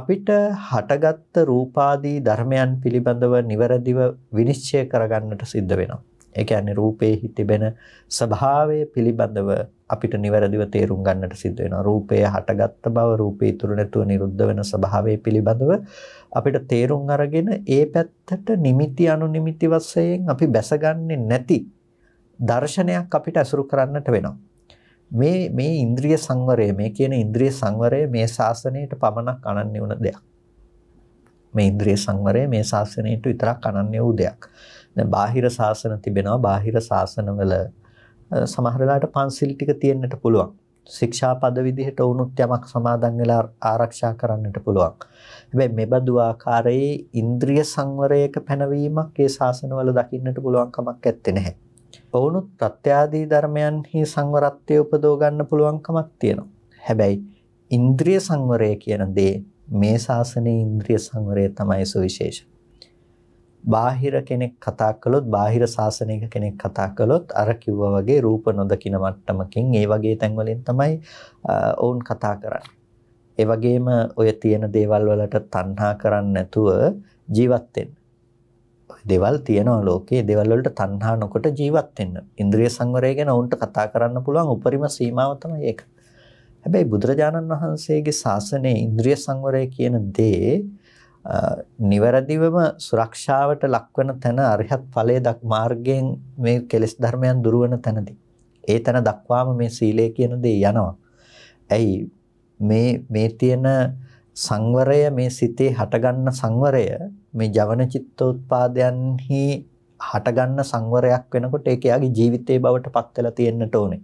අපිට හටගත්ත රූපාදී ධර්මයන් පිළිබඳව නිවැරදිව විනිශ්චය කරගන්නට සිද්ධ වෙනවා. ඒ කියන්නේ රූපේ තිබෙන ස්වභාවය පිළිබඳව අපිට නිවැරදිව තේරුම් ගන්නට සිද්ධ වෙනවා. රූපය හටගත්ත බව, රූපේ ඉතුරු නැතුව නිරුද්ධ වෙන ස්වභාවය පිළිබඳව අපිට තේරුම් අරගෙන ඒ පැත්තට නිමිති අනුනිමිති වශයෙන් අපි බැසගන්නේ නැති දර්ශනයක් අපිට අසුරු කරන්නට වෙනවා. මේ මේ ඉන්ද්‍රිය සංවරය මේ කියන ඉන්ද්‍රිය සංවරය මේ ශාසනයට පමණක් අනන්‍ය වුණ දෙයක්. මේ ඉන්ද්‍රිය සංවරය මේ ශාසනයට විතරක් අනන්‍ය වූ දෙයක්. දැන් බාහිර ශාසන තිබෙනවා. බාහිර ශාසනවල සමහරලාට පන්සිල් ටික තියෙන්නට පුළුවන්. ශික්ෂා පද විදිහට වුණොත් යමක් සමාදන් වෙලා ආරක්ෂා කරන්නට පුළුවන්. හැබැයි මෙබඳු ආකාරයේ ඉන්ද්‍රිය සංවරයක පැනවීමක් ඒ ශාසනවල දකින්නට පුළුවන් කමක් ඇත්තේ නැහැ. වුණොත් ප්‍රත්‍යාදී ධර්මයන්හි සංවරත්වය උපදව ගන්න පුළුවන් කමක් තියෙනවා. හැබැයි ඉන්ද්‍රිය සංවරය කියන දේ මේ ශාසනයේ ඉන්ද්‍රිය සංවරය තමයි සුවිශේෂ. බාහිර කෙනෙක් කතා කළොත් බාහිර සාසනයක කෙනෙක් කතා කළොත් අර කිව්වා වගේ රූප නොදකින මට්ටමකින් ඒ වගේ තැන්වලින් තමයි ඔවුන් කතා කරන්නේ. ඒ වගේම ඔය තියෙන දේවල් වලට තණ්හා කරන්නේ නැතුව ජීවත් වෙන්න. දේවල් තියෙනවා ලෝකේ දේවල් වලට තණ්හා නොකොට ජීවත් වෙන්න. ඉන්ද්‍රිය සංවරය ගැන ඔවුන්ට කතා කරන්න පුළුවන් උපරිම සීමාව තමයි ඒක. හැබැයි බුදුරජාණන් වහන්සේගේ ශාසනයේ ඉන්ද්‍රිය සංවරය කියන දේ නිවැරදිවම සුරක්ෂාවට ලක්වන තැන අරිහත් ඵලයේ දක් මාර්ගයෙන් මේ කෙලෙස් ධර්මයන් දුරවන තැනදී ඒ තැන දක්වාම මේ සීලය කියන දේ යනවා. ඇයි මේ මේ තියෙන සංවරය මේ සිතේ හටගන්න සංවරය මේ ජවන චිත්තෝත්පාදයන්හි හටගන්න සංවරයක් වෙනකොට ඒක යාගේ ජීවිතේ බවට පත් වෙලා තියෙන්නට ඕනේ.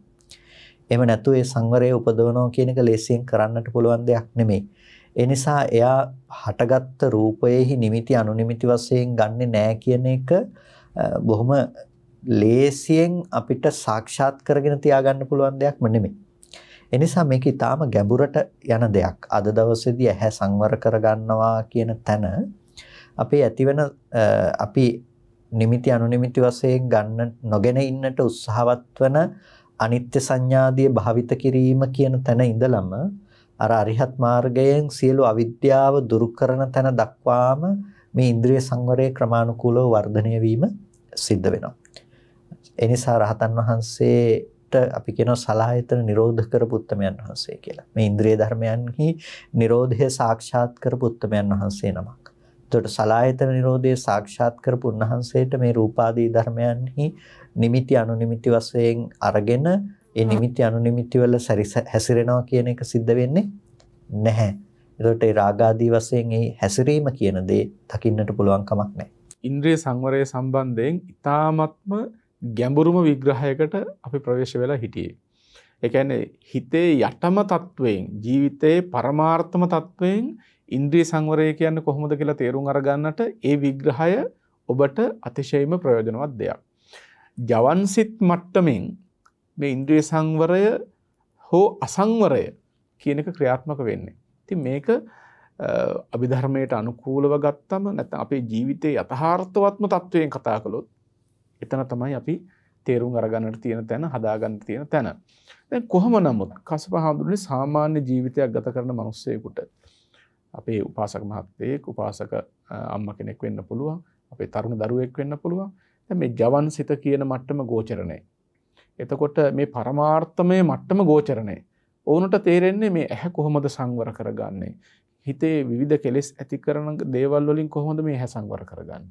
එහෙම නැතු ඒ සංවරය උපදවනවා කියන එක ලේසියෙන් කරන්නට පුළුවන් දෙයක් නෙමෙයි. ඒ නිසා එයා හටගත්ත රූපයේහි නිමිති අනුනිමිති වශයෙන් ගන්නෙ නෑ කියන එක බොහොම ලේසියෙන් අපිට සාක්ෂාත් කරගෙන තියාගන්න පුළුවන් දෙයක්ම නෙමෙයි. එනිසා මේක ඊටාම ගැඹුරට යන දෙයක්. අද දවසේදී ඇහැ සංවර කරගන්නවා කියන තැන අපේ ඇතිවන අපි නිමිති අනුනිමිති වශයෙන් ගන්න නොගෙන ඉන්නට උත්සාහවත් වන අනිත්‍ය සංඥාදිය භාවිත කිරීම කියන තැන ඉඳලම අර අරිහත් මාර්ගයෙන් සියලු අවිද්‍යාව දුරු කරන තැන දක්වාම මේ ඉන්ද්‍රිය සංවරයේ ක්‍රමානුකූලව වර්ධනය වීම සිද්ධ වෙනවා. ඒ නිසා රහතන් වහන්සේට අපි කියනවා සලායතන නිරෝධ කරපු උත්තමයන් වහන්සේ කියලා. මේ ඉන්ද්‍රිය ධර්මයන්හි නිරෝධය සාක්ෂාත් කරපු උත්තමයන් වහන්සේ නමක්. එතකොට සලායතන නිරෝධය සාක්ෂාත් කරපු උන්වහන්සේට මේ රූපාදී ධර්මයන්හි නිමිති අනුනිමිති වශයෙන් අරගෙන ඒ නිමිති අනුනිමිති වල හැසිරෙනවා කියන එක සිද්ධ වෙන්නේ නැහැ. ඒකට ඒ රාගාදී වශයෙන් ඒ හැසිරීම කියන දේ දකින්නට පුළුවන් කමක් නැහැ. ඉන්ද්‍රිය සංවරය සම්බන්ධයෙන් ඊ타මත්ම ගැඹුරුම විග්‍රහයකට අපි ප්‍රවේශ වෙලා හිටියේ. ඒ කියන්නේ හිතේ යටම තත්වයෙන් ජීවිතයේ පරමාර්ථම තත්වයෙන් ඉන්ද්‍රිය සංවරය කියන්නේ කොහොමද කියලා තේරුම් අරගන්නට ඒ විග්‍රහය ඔබට අතිශයින්ම ප්‍රයෝජනවත් දෙයක්. ජවන්සිට මට්ටමින් මේ ඉන්ද්‍රිය සංවරය හෝ අසංවරය කියන එක ක්‍රියාත්මක වෙන්නේ. ඉතින් මේක අභිධර්මයට අනුකූලව ගත්තම නැත්නම් අපේ ජීවිතයේ යථාර්ථවත්ම තත්වයෙන් කතා කළොත් එතන තමයි අපි තේරුම් අරගන්නට තියෙන තැන හදාගන්න තියෙන තැන. දැන් කොහොම නමුත් කසප හඳුනේ සාමාන්‍ය ජීවිතයක් ගත කරන මිනිස්සෙකුට අපේ උපාසක මහත්තයෙක් උපාසක අම්ම කෙනෙක් වෙන්න පුළුවන් අපේ තරුණ දරුවෙක් වෙන්න පුළුවන් දැන් මේ ජවන් සිත කියන මට්ටම ගෝචර නැහැ එතකොට මේ පරමාර්ථමය මට්ටම ගෝචරණය. ඕනට තේරෙන්නේ මේ ඇහැ කොහොමද සංවර කරගන්නේ. හිතේ විධ කෙලෙස් ඇති කරන දේවල්වලින් කොහොමද මේ හැ සංවර කරගන්න.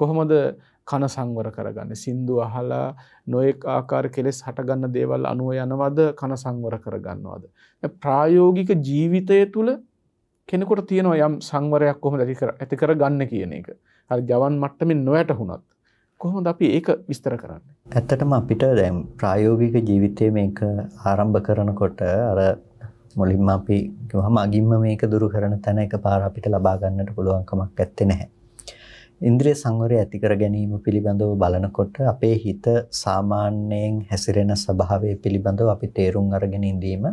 කොහොමද කන සංවර කරගන්න සින්දු අහලා නොයෙක් ආකාර කෙලෙස් හටගන්න දේවල් අනුව යනවද කන සංවර කරගන්නවාද. ප්‍රායෝගික ජීවිතය තුළ කෙනෙකොට තියෙනවා යම් සංවරයක් කොහොම ඇති කර ගන්න කියන එක. හරි ජවන් මට්ටමින් නොයට හුණත් කොහොමද අපි ඒක විස්තර කරන්න. ඇත්තටම අපිට දැම් ප්‍රායෝගික ජීවිතය මේක ආරම්භ කරනකොට අර මුලින්ම අපි හම අගින්ම මේක දුරු කරන තැන එක පාර අපිට ලබාගන්නට පුළුවන්කමක් ඇත්තෙ නැහැ. ඉන්ද්‍රිය සංවරය ඇතිකර ගැනීම පිළිබඳව බලනකොට අපේ හිත සාමාන්‍යයෙන් හැසිරෙන ස්වභාවය පිළිබඳව අපි තේරුම් අරගෙන ඉඳීම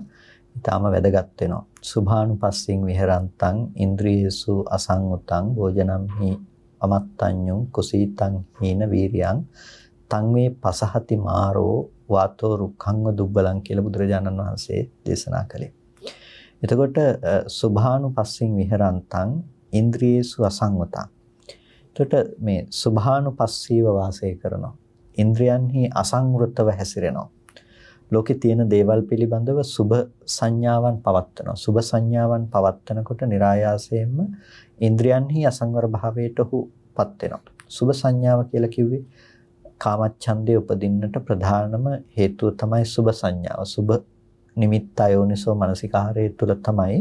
ඉතාම වැදගත් වෙනවා. සුභානුපස්සින් විහරන්තං ඉන්ද්‍රියසු අසංගතං භෝජනම්හි අමත්තඤ්ඤුං කුසීතං හීන වීරියං තං වේ පසහති මාරෝ වාතෝ රුක්ඛංව දුබ්බලං කියලා බුදුරජාණන් වහන්සේ දේශනා කළේ. එතකොට සුභානුපස්සින් විහරන්තං ඉන්ද්‍රියේසු අසංවතං. එතකොට මේ සුභානුපස්සීව වාසය කරනවා. ඉන්ද්‍රියන්හි අසංවෘතව හැසිරෙනවා. ලෝකේ තියෙන දේවල් පිළිබඳව සුබ සංඥාවන් පවත්නවා. සුබ සංඥාවන් පවත්නකොට નિરાයාසයෙන්ම ඉන්ද්‍රියන්හි අසංවර භාවයට ඔහුපත් වෙනවා. සුභ සංඥාව කියලා කිව්වේ කාමච්ඡන්දේ උපදින්නට ප්‍රධානම හේතුව තමයි සුභ සංඥාව. සුභ නිමිත්ත යෝනිසෝ මනසිකාරයේ තුල තමයි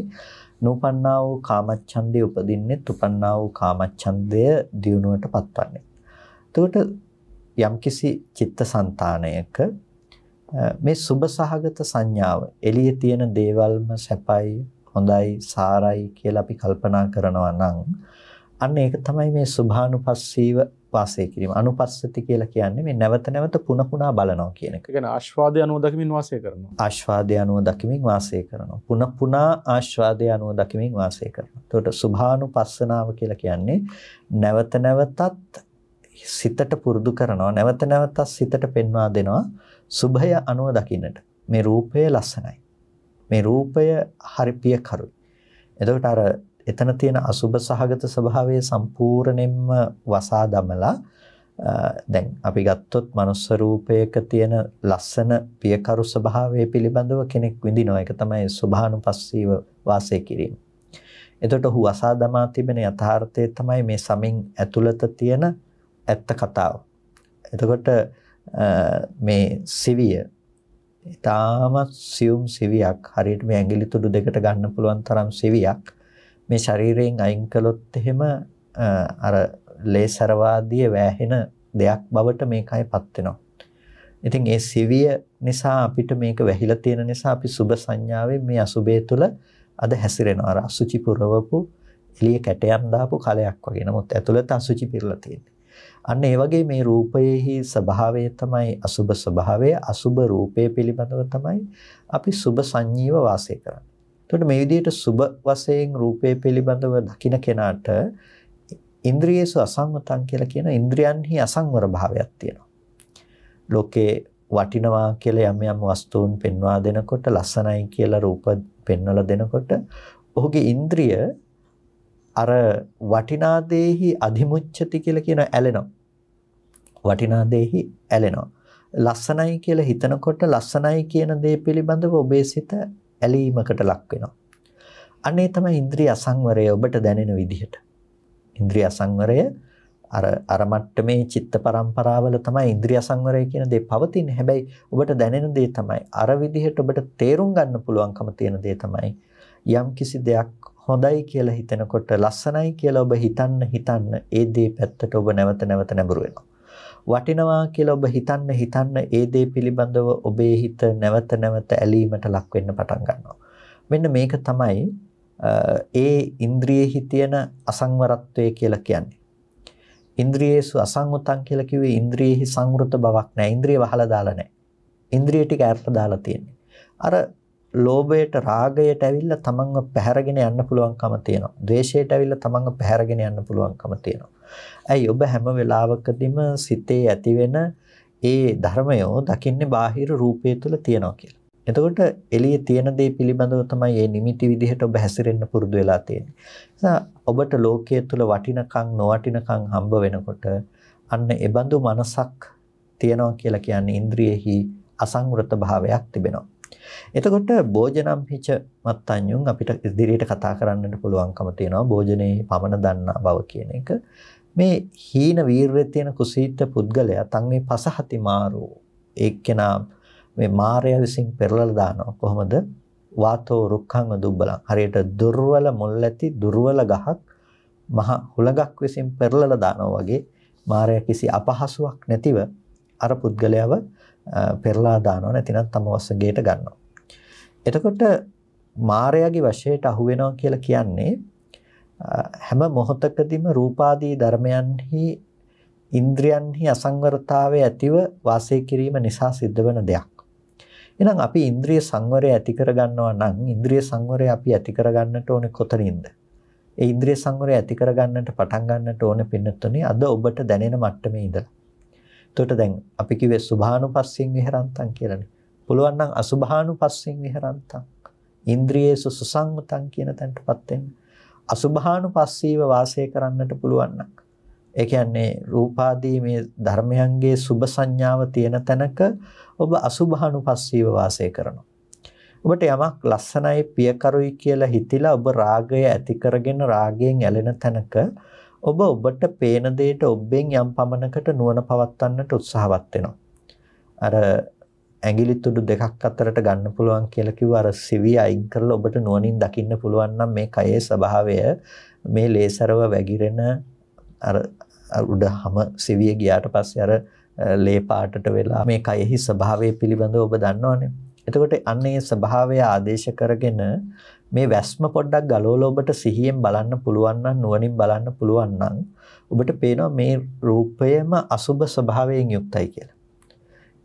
නූපන්නා වූ කාමච්ඡන්දේ උපදින්නේ තුපන්නා වූ කාමච්ඡන්දය දියුණුවට පත්වන්නේ. එතකොට යම්කිසි චිත්තසංතානයක මේ සුභ සහගත සංඥාව එළියේ තියෙන දේවල්ම සැපයි හොඳයි සාරයි කියලා අපි කල්පනා කරනවා නම් අන්න ඒක තමයි මේ සුභානුපස්සීව වාසය කිරීම. අනුපස්සති කියලා කියන්නේ මේ නැවත නැවත පුන පුනා බලනවා කියන එක. ඒ කියන්නේ ආස්වාදය අනුව දකිමින් වාසය කරනවා. ආස්වාදය අනුව දකිමින් වාසය කරනවා. පුන පුනා ආස්වාදය අනුව දකිමින් වාසය කරනවා. එතකොට සුභානුපස්සනාව කියලා කියන්නේ නැවත නැවතත් සිතට පුරුදු කරනවා. නැවත නැවතත් සිතට පෙන්වා දෙනවා සුභය අනුව දකින්නට. මේ රූපය ලස්සනයි. මේ රූපය හරි පියකරුයි. එතකොට අර එතන තියෙන අසුබ සහගත ස්වභාවය සම්පූර්ණයෙන්ම වසා දමලා දැන් අපි ගත්තොත් මනුස්ස රූපයක තියෙන ලස්සන පියකරු ස්වභාවය පිළිබඳව කෙනෙක් විඳිනවා. ඒක තමයි සුභානුපස්සීව වාසය කිරීම. එතකොට ඔහු වසා දමා තිබෙන යථාර්ථය තමයි මේ සමින් ඇතුළත තියෙන ඇත්ත කතාව. එතකොට මේ සිවිය ඉතාමත් සියුම් සිවියක් හරියට මේ ඇඟිලි තුඩු දෙකට ගන්න පුළුවන් තරම් සිවියක් මේ ශරීරයෙන් අයින් කළොත් එහෙම අර ලේසරවාදී වෑහෙන දෙයක් බවට මේකයිපත් වෙනවා. ඉතින් ඒ සිවිය නිසා අපිට මේක වැහිලා තියෙන නිසා අපි සුබ සංඥාවේ මේ අසුබය තුළ අද හැසිරෙනවා. අර අසුචි පුරවපු එළිය කැටයන් දාපු කලයක් වගේ. නමුත් ඇතුළත අසුචි පිරලා තියෙනවා. අන්න ඒ වගේ මේ රූපයේහි ස්වභාවය තමයි අසුබ ස්වභාවය අසුබ රූපය පිළිබඳව තමයි අපි සුබ සංජීව වාසය කරන්නේ. එතකොට මේ විදිහට සුබ වශයෙන් රූපය පිළිබඳව දකින කෙනාට ඉන්ද්‍රියේසු අසංවතං කියලා කියන ඉන්ද්‍රියන්හි අසංවර භාවයක් තියෙනවා. ලෝකේ වටිනවා කියලා යම් යම් වස්තුන් පෙන්වා දෙනකොට ලස්සනයි කියලා රූප පෙන්වලා දෙනකොට ඔහුගේ ඉන්ද්‍රිය අර වටිනා දේහි අධිමුච්ඡති කියලා කියන ඇලෙනවා. වටිනා දේහි ඇලෙනවා. ලස්සනයි කියලා හිතනකොට ලස්සනයි කියන දේ පිළිබඳව ඔබේ සිත ඇලීමකට ලක් වෙනවා. අනේ තමයි ඉන්ද්‍රිය අසංවරය ඔබට දැනෙන විදිහට. ඉන්ද්‍රිය අසංවරය අර අර මට්ටමේ චිත්ත පරම්පරාවල තමයි ඉන්ද්‍රිය සංවරය කියන දේ පවතින. හැබැයි ඔබට දැනෙන දේ තමයි අර විදිහට ඔබට තේරුම් ගන්න පුළුවන්කම තියෙන දේ තමයි යම් කිසි දෙයක් හොඳයි කියලා හිතනකොට ලස්සනයි කියලා ඔබ හිතන්න හිතන්න ඒ දේ පැත්තට ඔබ නැවත නැවත නැඹුරු වෙනවා. වටිනවා කියලා ඔබ හිතන්න හිතන්න ඒ දේ පිළිබඳව ඔබේ හිත නැවත නැවත ඇලීමට ලක් වෙන්න පටන් ගන්නවා. මෙන්න මේක තමයි ඒ ඉන්ද්‍රියෙහි තියෙන අසංවරත්වය කියලා කියන්නේ. ඉන්ද්‍රියේසු අසංවතං කියලා කිව්වේ ඉන්ද්‍රියෙහි සංවෘත බවක් නැහැ. ඉන්ද්‍රිය වහලා දාලා නැහැ. ඉන්ද්‍රිය ටික අර්ථ දාලා තියෙන්නේ. අර ලෝභයට රාගයට ඇවිල්ලා තමන්ව පැහැරගෙන යන්න පුළුවන්කම තියෙනවා. ද්වේෂයට ඇවිල්ලා තමන්ව පැහැරගෙන යන්න පුළුවන්කම තියෙනවා. ඇයි ඔබ හැම වෙලාවකදීම සිතේ ඇතිවෙන ඒ ධර්මයෝ දකින්නේ බාහිර රූපය තුල තියෙනවා කියලා. එතකොට එළියේ තියෙන දේ පිළිබඳව තමයි මේ නිමිති විදිහට ඔබ හැසිරෙන්න පුරුදු වෙලා තියෙන්නේ. නිසා ඔබට ලෝකයේ තුල වටිනකම් නොවටිනකම් හම්බ වෙනකොට අන්න ඒ බඳු මනසක් තියෙනවා කියලා කියන්නේ ඉන්ද්‍රියෙහි අසංවෘත භාවයක් තිබෙනවා. එතකොට භෝජනම් හිච මත්තඤ්ඤුන් අපිට ඉදිරියට කතා කරන්නට පුළුවන්කම තියෙනවා භෝජනේ පමන දන්නා බව කියන එක. මේ හීන වීරයේ තියෙන කුසීත පුද්ගලයා තන් මේ පසහති මාරෝ එක්කෙනා මේ මාර්යා විසින් පෙරලලා දානවා කොහොමද? වාතෝ රුක්ඛං දුබ්බලං හරියට දුර්වල මුල් ඇති දුර්වල ගහක් මහ හුලඟක් විසින් පෙරලලා දානවා වගේ මායя කිසි අපහසුාවක් නැතිව අර පුද්ගලයාව පෙරලා දානවා නැතිනම් තම වස්ස ගේට ගන්නවා. එතකොට මායාවේ වශයට අහු වෙනවා කියලා කියන්නේ හැම මොහොතකදීම රූපාදී ධර්මයන්හි ඉන්ද්‍රියන්හි අසංවරතාවය ඇතිව වාසය කිරීම නිසා සිද්ධ වෙන දෙයක්. එහෙනම් අපි ඉන්ද්‍රිය සංවරය ඇති කරගන්නවා නම් ඉන්ද්‍රිය සංවරය අපි ඇති කරගන්නට ඕනේ කොතනින්ද? ඒ ඉන්ද්‍රිය සංවරය ඇති කරගන්නට පටන් ගන්නට ඕනේ පින්නතුනේ අද ඔබට දැනෙන මට්ටමේ ඉඳලා. එතකොට දැන් අපි කිව්වේ සුභානුපස්සෙන් විහරන්තං කියලානේ. පුළුවන් නම් අසුභානුපස්සෙන් විහරන්තං. ඉන්ද්‍රියේසු සුසංගතං කියන තැනටපත් වෙන්න. අසුභානුපස්සීව වාසය කරන්නට පුළුවන් නම්. ඒ කියන්නේ රූපාදී මේ ධර්මයන්ගේ සුභ සංඥාව තියෙන තැනක ඔබ අසුභානුපස්සීව වාසය කරනවා. ඔබට යමක් ලස්සනයි පියකරුයි කියලා හිතිලා ඔබ රාගය ඇති කරගෙන රාගයෙන් ඇලෙන තැනක ඔබ ඔබට පේන දෙයට ඔබෙන් යම් පමණකට නුවණ පවත්වන්නට උත්සාහවත් වෙනවා. අර ඇඟිලි තුඩු දෙකක් අතරට ගන්න පුළුවන් කියලා කිව්ව අර සිවිය අයින් කරලා ඔබට නුවණින් දකින්න පුළුවන් නම් මේ කයේ ස්වභාවය මේ ලේසරව වැగిරෙන අර උඩ හැම සිවිය ගියාට පස්සේ අර ලේ පාටට වෙලා මේ කයෙහි ස්වභාවය පිළිබඳව ඔබ දන්නවනේ. එතකොට අන්න ඒ ස්වභාවය ආදේශ කරගෙන මේ වැස්ම පොඩ්ඩක් ගලවලා ඔබට සිහියෙන් බලන්න පුළුවන් නම් නුවණින් බලන්න පුළුවන් නම් ඔබට පේනවා මේ රූපයම අසුබ ස්වභාවයෙන් යුක්තයි කියලා.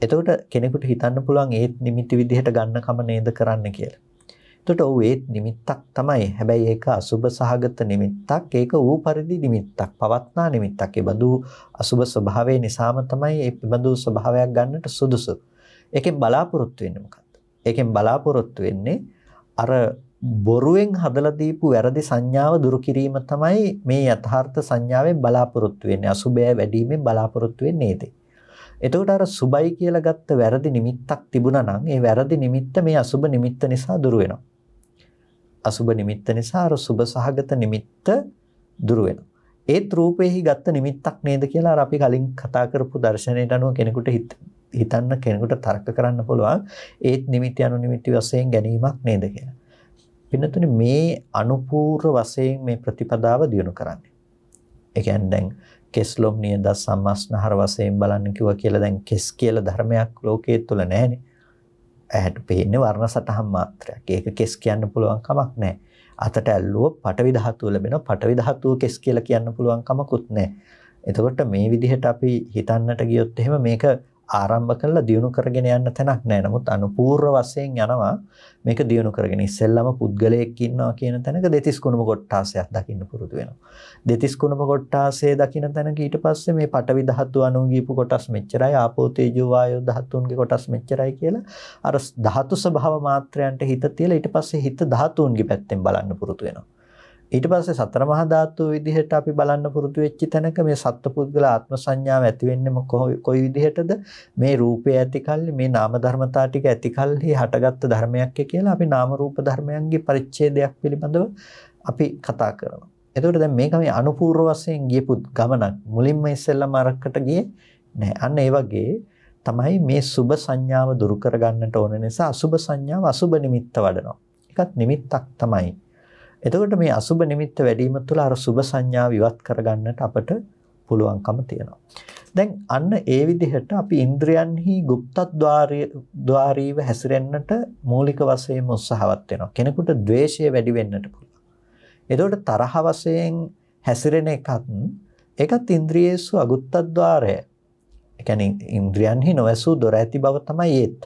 එතකොට කෙනෙකුට හිතන්න පුළුවන් ඒත් නිමිති විදිහට ගන්නකම නේද කරන්න කියලා. එතකොට ඔව් ඒත් නිමිත්තක් තමයි. හැබැයි ඒක අසුබ සහගත නිමිත්තක්. ඒක ඌ පරිදි නිමිත්තක්. පවත්නා නිමිත්තක්. ඒ බඳු අසුබ ස්වභාවය නිසාම තමයි ඒ බඳු ස්වභාවයක් ගන්නට සුදුසු. ඒකෙන් බලාපොරොත්තු වෙන්නේ මොකක්ද? ඒකෙන් බලාපොරොත්තු වෙන්නේ අර බොරුවෙන් හදලා දීපු වැරදි සංඥාව දුරු කිරීම තමයි මේ යථාර්ථ සංඥාවෙන් බලාපොරොත්තු වෙන්නේ. අසුබය වැඩිමෙන් බලාපොරොත්තු වෙන්නේ ඒතේ. එතකොට අර සුබයි කියලා ගත්ත වැරදි නිමිත්තක් තිබුණා නම් ඒ වැරදි නිමිත්ත මේ අසුබ නිමිත්ත නිසා දුර වෙනවා. අසුබ නිමිත්ත නිසා අර සුබ සහගත නිමිත්ත දුර වෙනවා. ඒත් රූපෙහි ගත්ත නිමිත්තක් නේද කියලා අර අපි කලින් කතා කරපු දර්ශනයට අනුව කෙනෙකුට හිතන්න කෙනෙකුට තර්ක කරන්න පුළුවන්. ඒත් නිමිති අනුනිමිති වශයෙන් ගැනීමක් නේද කියලා. පින්නතුනි මේ අනුපූර්ව වශයෙන් මේ ප්‍රතිපදාව දිනු කරන්නේ. ඒ කියන්නේ දැන් කෙස්ලොම් නියද සම්මස්නහර වශයෙන් බලන්න කිව්වා කියලා දැන් කෙස් කියලා ධර්මයක් ලෝකයේ තුල නැහැනේ. ඇහැට පේන්නේ වර්ණ සටහන් මාත්‍රයක්. ඒක කෙස් කියන්න පුළුවන් කමක් නැහැ. අතට ඇල්ලුව පටවි ධාතුව ලැබෙනවා. පටවි ධාතුව කෙස් කියලා කියන්න පුළුවන් කමකුත් නැහැ. එතකොට මේ විදිහට අපි හිතන්නට ගියොත් එහෙම මේක ආරම්භ කරලා දියුණු කරගෙන යන්න තැනක් නැහැ. නමුත් අනුපූර්ව වශයෙන් යනවා මේක දියුණු කරගෙන. ඉස්සෙල්ලම පුද්ගලයෙක් ඉන්නවා කියන තැනක දෙතිස් කුණුම කොටාසයක් දකින්න පුරුදු වෙනවා. දෙතිස් කුණුම කොටාසය දකින්න තැනක ඊට පස්සේ මේ පටවි ධාතු අනුගීපු කොටස් මෙච්චරයි, ආපෝ තේජෝ වායෝ ධාතුන්ගේ කොටස් මෙච්චරයි කියලා අර ධාතු ස්වභාව මාත්‍රයන්ට හිත තියලා ඊට පස්සේ හිත ධාතුන්ගේ පැත්තෙන් බලන්න පුරුදු වෙනවා. ඊට පස්සේ සතර මහා ධාතු විදිහට අපි බලන්න පුරුදු වෙච්ච තැනක මේ සත්පුද්ගල ආත්ම සංඥාව ඇති වෙන්නේ කොයි විදිහටද මේ රූපය ඇති කල්ලි මේ නාම ධර්මතා ටික ඇති කල්හි හටගත්තු ධර්මයක් කියලා අපි නාම රූප ධර්මයන්ගේ පරිච්ඡේදයක් පිළිබඳව අපි කතා කරනවා. එතකොට දැන් මේක මේ අනුපූර්ව වශයෙන් ගියපු ගමනක් මුලින්ම ඉස්සෙල්ලාම අරකට ගියේ නැහැ. අන්න ඒ වගේ තමයි මේ සුබ සංඥාව දුරු කරගන්නට ඕන නිසා අසුබ සංඥාව අසුබ නිමිත්ත වඩනවා. ඒකත් නිමිත්තක් තමයි. එතකොට මේ අසුබ නිමිත්ත වැඩිම තුළ අර සුබ සංඥාව ඉවත් කරගන්නට අපට පුළුවන්කම තියෙනවා. දැන් අන්න ඒ විදිහට අපි ඉන්ද්‍රයන්හි ගුප්තද්වාරීව හැසිරෙන්නට මූලික වශයෙන් උත්සාහවත් වෙනවා. කෙනෙකුට ද්වේෂය වැඩි වෙන්නට පුළුවන්. එතකොට තරහ වශයෙන් හැසිරෙන එකත් ඒකත් ඉන්ද්‍රියේසු අගුත්තද්වාරය. ඒ කියන්නේ ඉන්ද්‍රයන්හි නොඇසූ දොර ඇති බව තමයි ඒත්.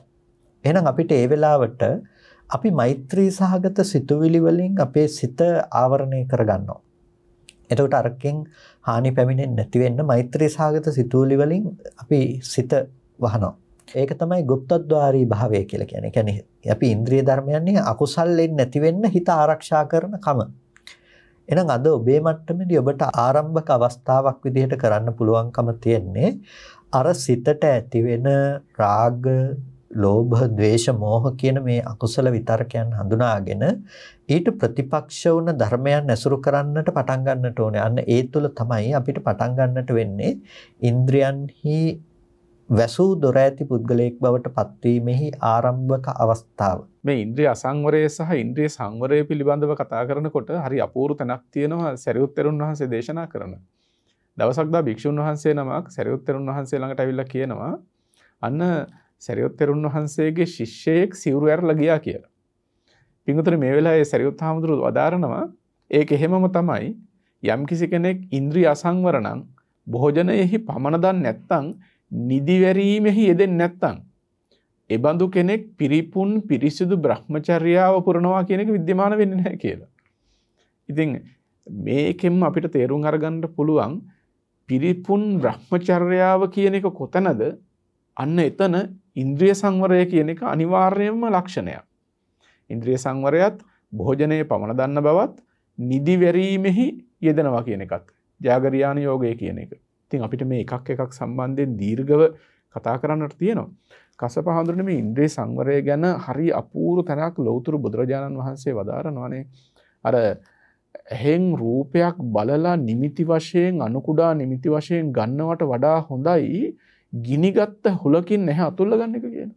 එහෙනම් අපිට ඒ වෙලාවට අපි මෛත්‍රී සහගත සිතුවිලි වලින් අපේ සිත ආවරණය කරගන්නවා. එතකොට අරකින් හානි පැමිණෙන්නේ නැති වෙන්න මෛත්‍රී සහගත සිතුවිලි වලින් අපි සිත වහනවා. ඒක තමයි গুপ্তද්වාරී භාවය කියලා කියන්නේ. කියන්නේ අපි ඉන්ද්‍රිය ධර්මයන්ගේ අකුසල් වෙන්නේ නැති වෙන්න හිත ආරක්ෂා කරන කම. එහෙනම් අද ඔබේ මට්ටමේදී ඔබට ආරම්භක අවස්ථාවක් විදිහට කරන්න පුළුවන්කම තියෙන්නේ අර සිතට ඇති වෙන රාග, ලෝභ, ద్వේෂ, මෝහ කියන මේ අකුසල විතරකයන් හඳුනාගෙන ඊට ප්‍රතිපක්ෂ වුණ ධර්මයන් ඇසුරු කරන්නට පටන් ගන්නට ඕනේ. අන්න ඒ තුළ තමයි අපිට පටන් ගන්නට වෙන්නේ ඉන්ද්‍රයන්හි වැසූ දොර ඇති පුද්ගලයෙක් බවට පත්වීමෙහි ආරම්භක අවස්ථාව. මේ ඉන්ද්‍රිය අසංවරය සහ ඉන්ද්‍රිය සංවරය පිළිබඳව කතා කරනකොට හරි අපූර්ව තැනක් තියෙනවා සරියුත් තෙරුන් වහන්සේ දේශනා කරන. දවසක් දා භික්ෂුන් වහන්සේ නමක් සරියුත් තෙරුන් වහන්සේ ළඟට ඇවිල්ලා කියනවා අන්න සැරියොත් තෙරුන් වහන්සේගේ ශිෂ්‍යයෙක් සිවරු ඇරල ගියා කියලා. පිංගතුර මේ වෙලා සැරියොත් හාමුදුරු වදාරනවා ඒක එහෙමම තමයි යම් කිසි කෙනෙක් ඉන්ද්‍රී අසංවරණං භෝජනයෙහි පමණදන් නැත්තං නිදිවැරීමෙහි යෙදෙන් නැත්තං. එබඳු කෙනෙක් පිරිපුන් පිරිසිදු බ්‍රහ්මචර්යාව පුරනවා කියනෙක විද්‍යමාන වෙන්න නැහැ කියලා. ඉතිං මේකෙම අපිට තේරුම් අරගන්නට පුළුවන් පිරිපුන් බ්‍රහ්මචර්යාව කියන එක කොතැනද අන්න එතන ඉන්ද්‍රිය සංවරය කියන එක අනිවාර්යයෙන්ම ලක්ෂණයක්. ඉන්ද්‍රිය සංවරයත් භෝජනයේ පමණ දන්න බවත් නිදිවැරීමෙහි යෙදෙනවා කියන එකත්. ජාගරියාන යෝගය කියන එක. ඉතින් අපිට මේ එකක් එකක් සම්බන්ධයෙන් දීර්ඝව කතා කරන්නට තියෙනවා. කසප හඳුරන මේ ඉන්ද්‍රිය සංවරය ගැන හරි අපූර්ව තැනක් ලෞතුරු බුදුරජාණන් වහන්සේ වදාරනවානේ. අර ඇහෙන් රූපයක් බලලා නිමිති වශයෙන් අනුකුඩා නිමිති වශයෙන් ගන්නවට වඩා හොඳයි ගිනිගත්ත හොලකින් නැහැ අතුල්ල ගන්න එක කියන.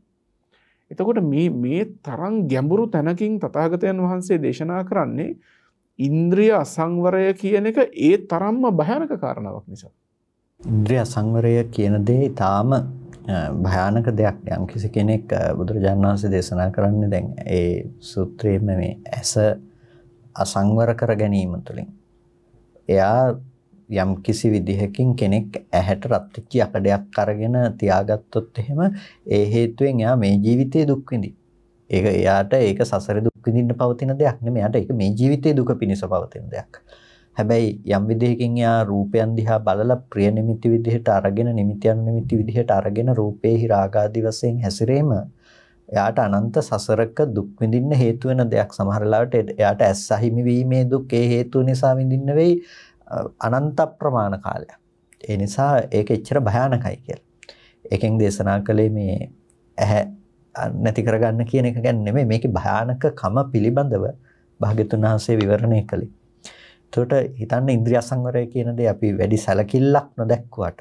එතකොට මේ මේ තරම් ගැඹුරු තැනකින් තතාගතයන් වහන්සේ දේශනා කරන්නේ ඉන්ද්‍රිය අසංවරය කියන එක ඒ තරම්ම භයනක කාරණාවක් නිසා. ඉන්ද්‍රිය අසංවරය කියන දේ ඊටාම භයානක දෙයක් යම් කිසි කෙනෙක් බුදුරජාණන් වහන්සේ දේශනා කරන්නේ දැන් ඒ සූත්‍රයේම මේ ඇස අසංවර කර ගැනීම තුළින් එයා යම් කිසි විදිහකින් කෙනෙක් ඇහැට රත්විච්ච යකඩයක් අරගෙන තියාගත්තොත් එහෙම ඒ හේතුවෙන් එයා මේ ජීවිතයේ දුක් විඳි. ඒක එයාට ඒක සසරේ දුක් විඳින්න පවතින දෙයක් නෙමෙයි. එයාට ඒක මේ ජීවිතයේ දුක පිණිස පවතින දෙයක්. හැබැයි යම් විදිහකින් එයා රූපයන් දිහා බලලා ප්‍රිය නිමිති විදිහට අරගෙන නිමිතියන් නිමිති විදිහට අරගෙන රූපේ හිරාගාදි වශයෙන් හැසිරීම එයාට අනන්ත සසරක දුක් විඳින්න හේතු වෙන දෙයක් සමහර ලාවට එයාට ඇස් අහිමි වීමේ දුක් ඒ හේතුව නිසා විඳින්න වෙයි අනන්ත ප්‍රමාණ කාලයක්. ඒ නිසා ඒක එච්චර භයානකයි කියලා. ඒකෙන් දේශනා කළේ මේ ඇහැ නැති කරගන්න කියන එක ගැන නෙමෙයි මේකේ භයානකකම පිළිබඳව භාග්‍යතුන් වහන්සේ විවරණය කළේ. එතකොට හිතන්න ඉන්ද්‍රිය සංවරය කියන දේ අපි වැඩි සැලකිල්ලක් නොදැක්කුවට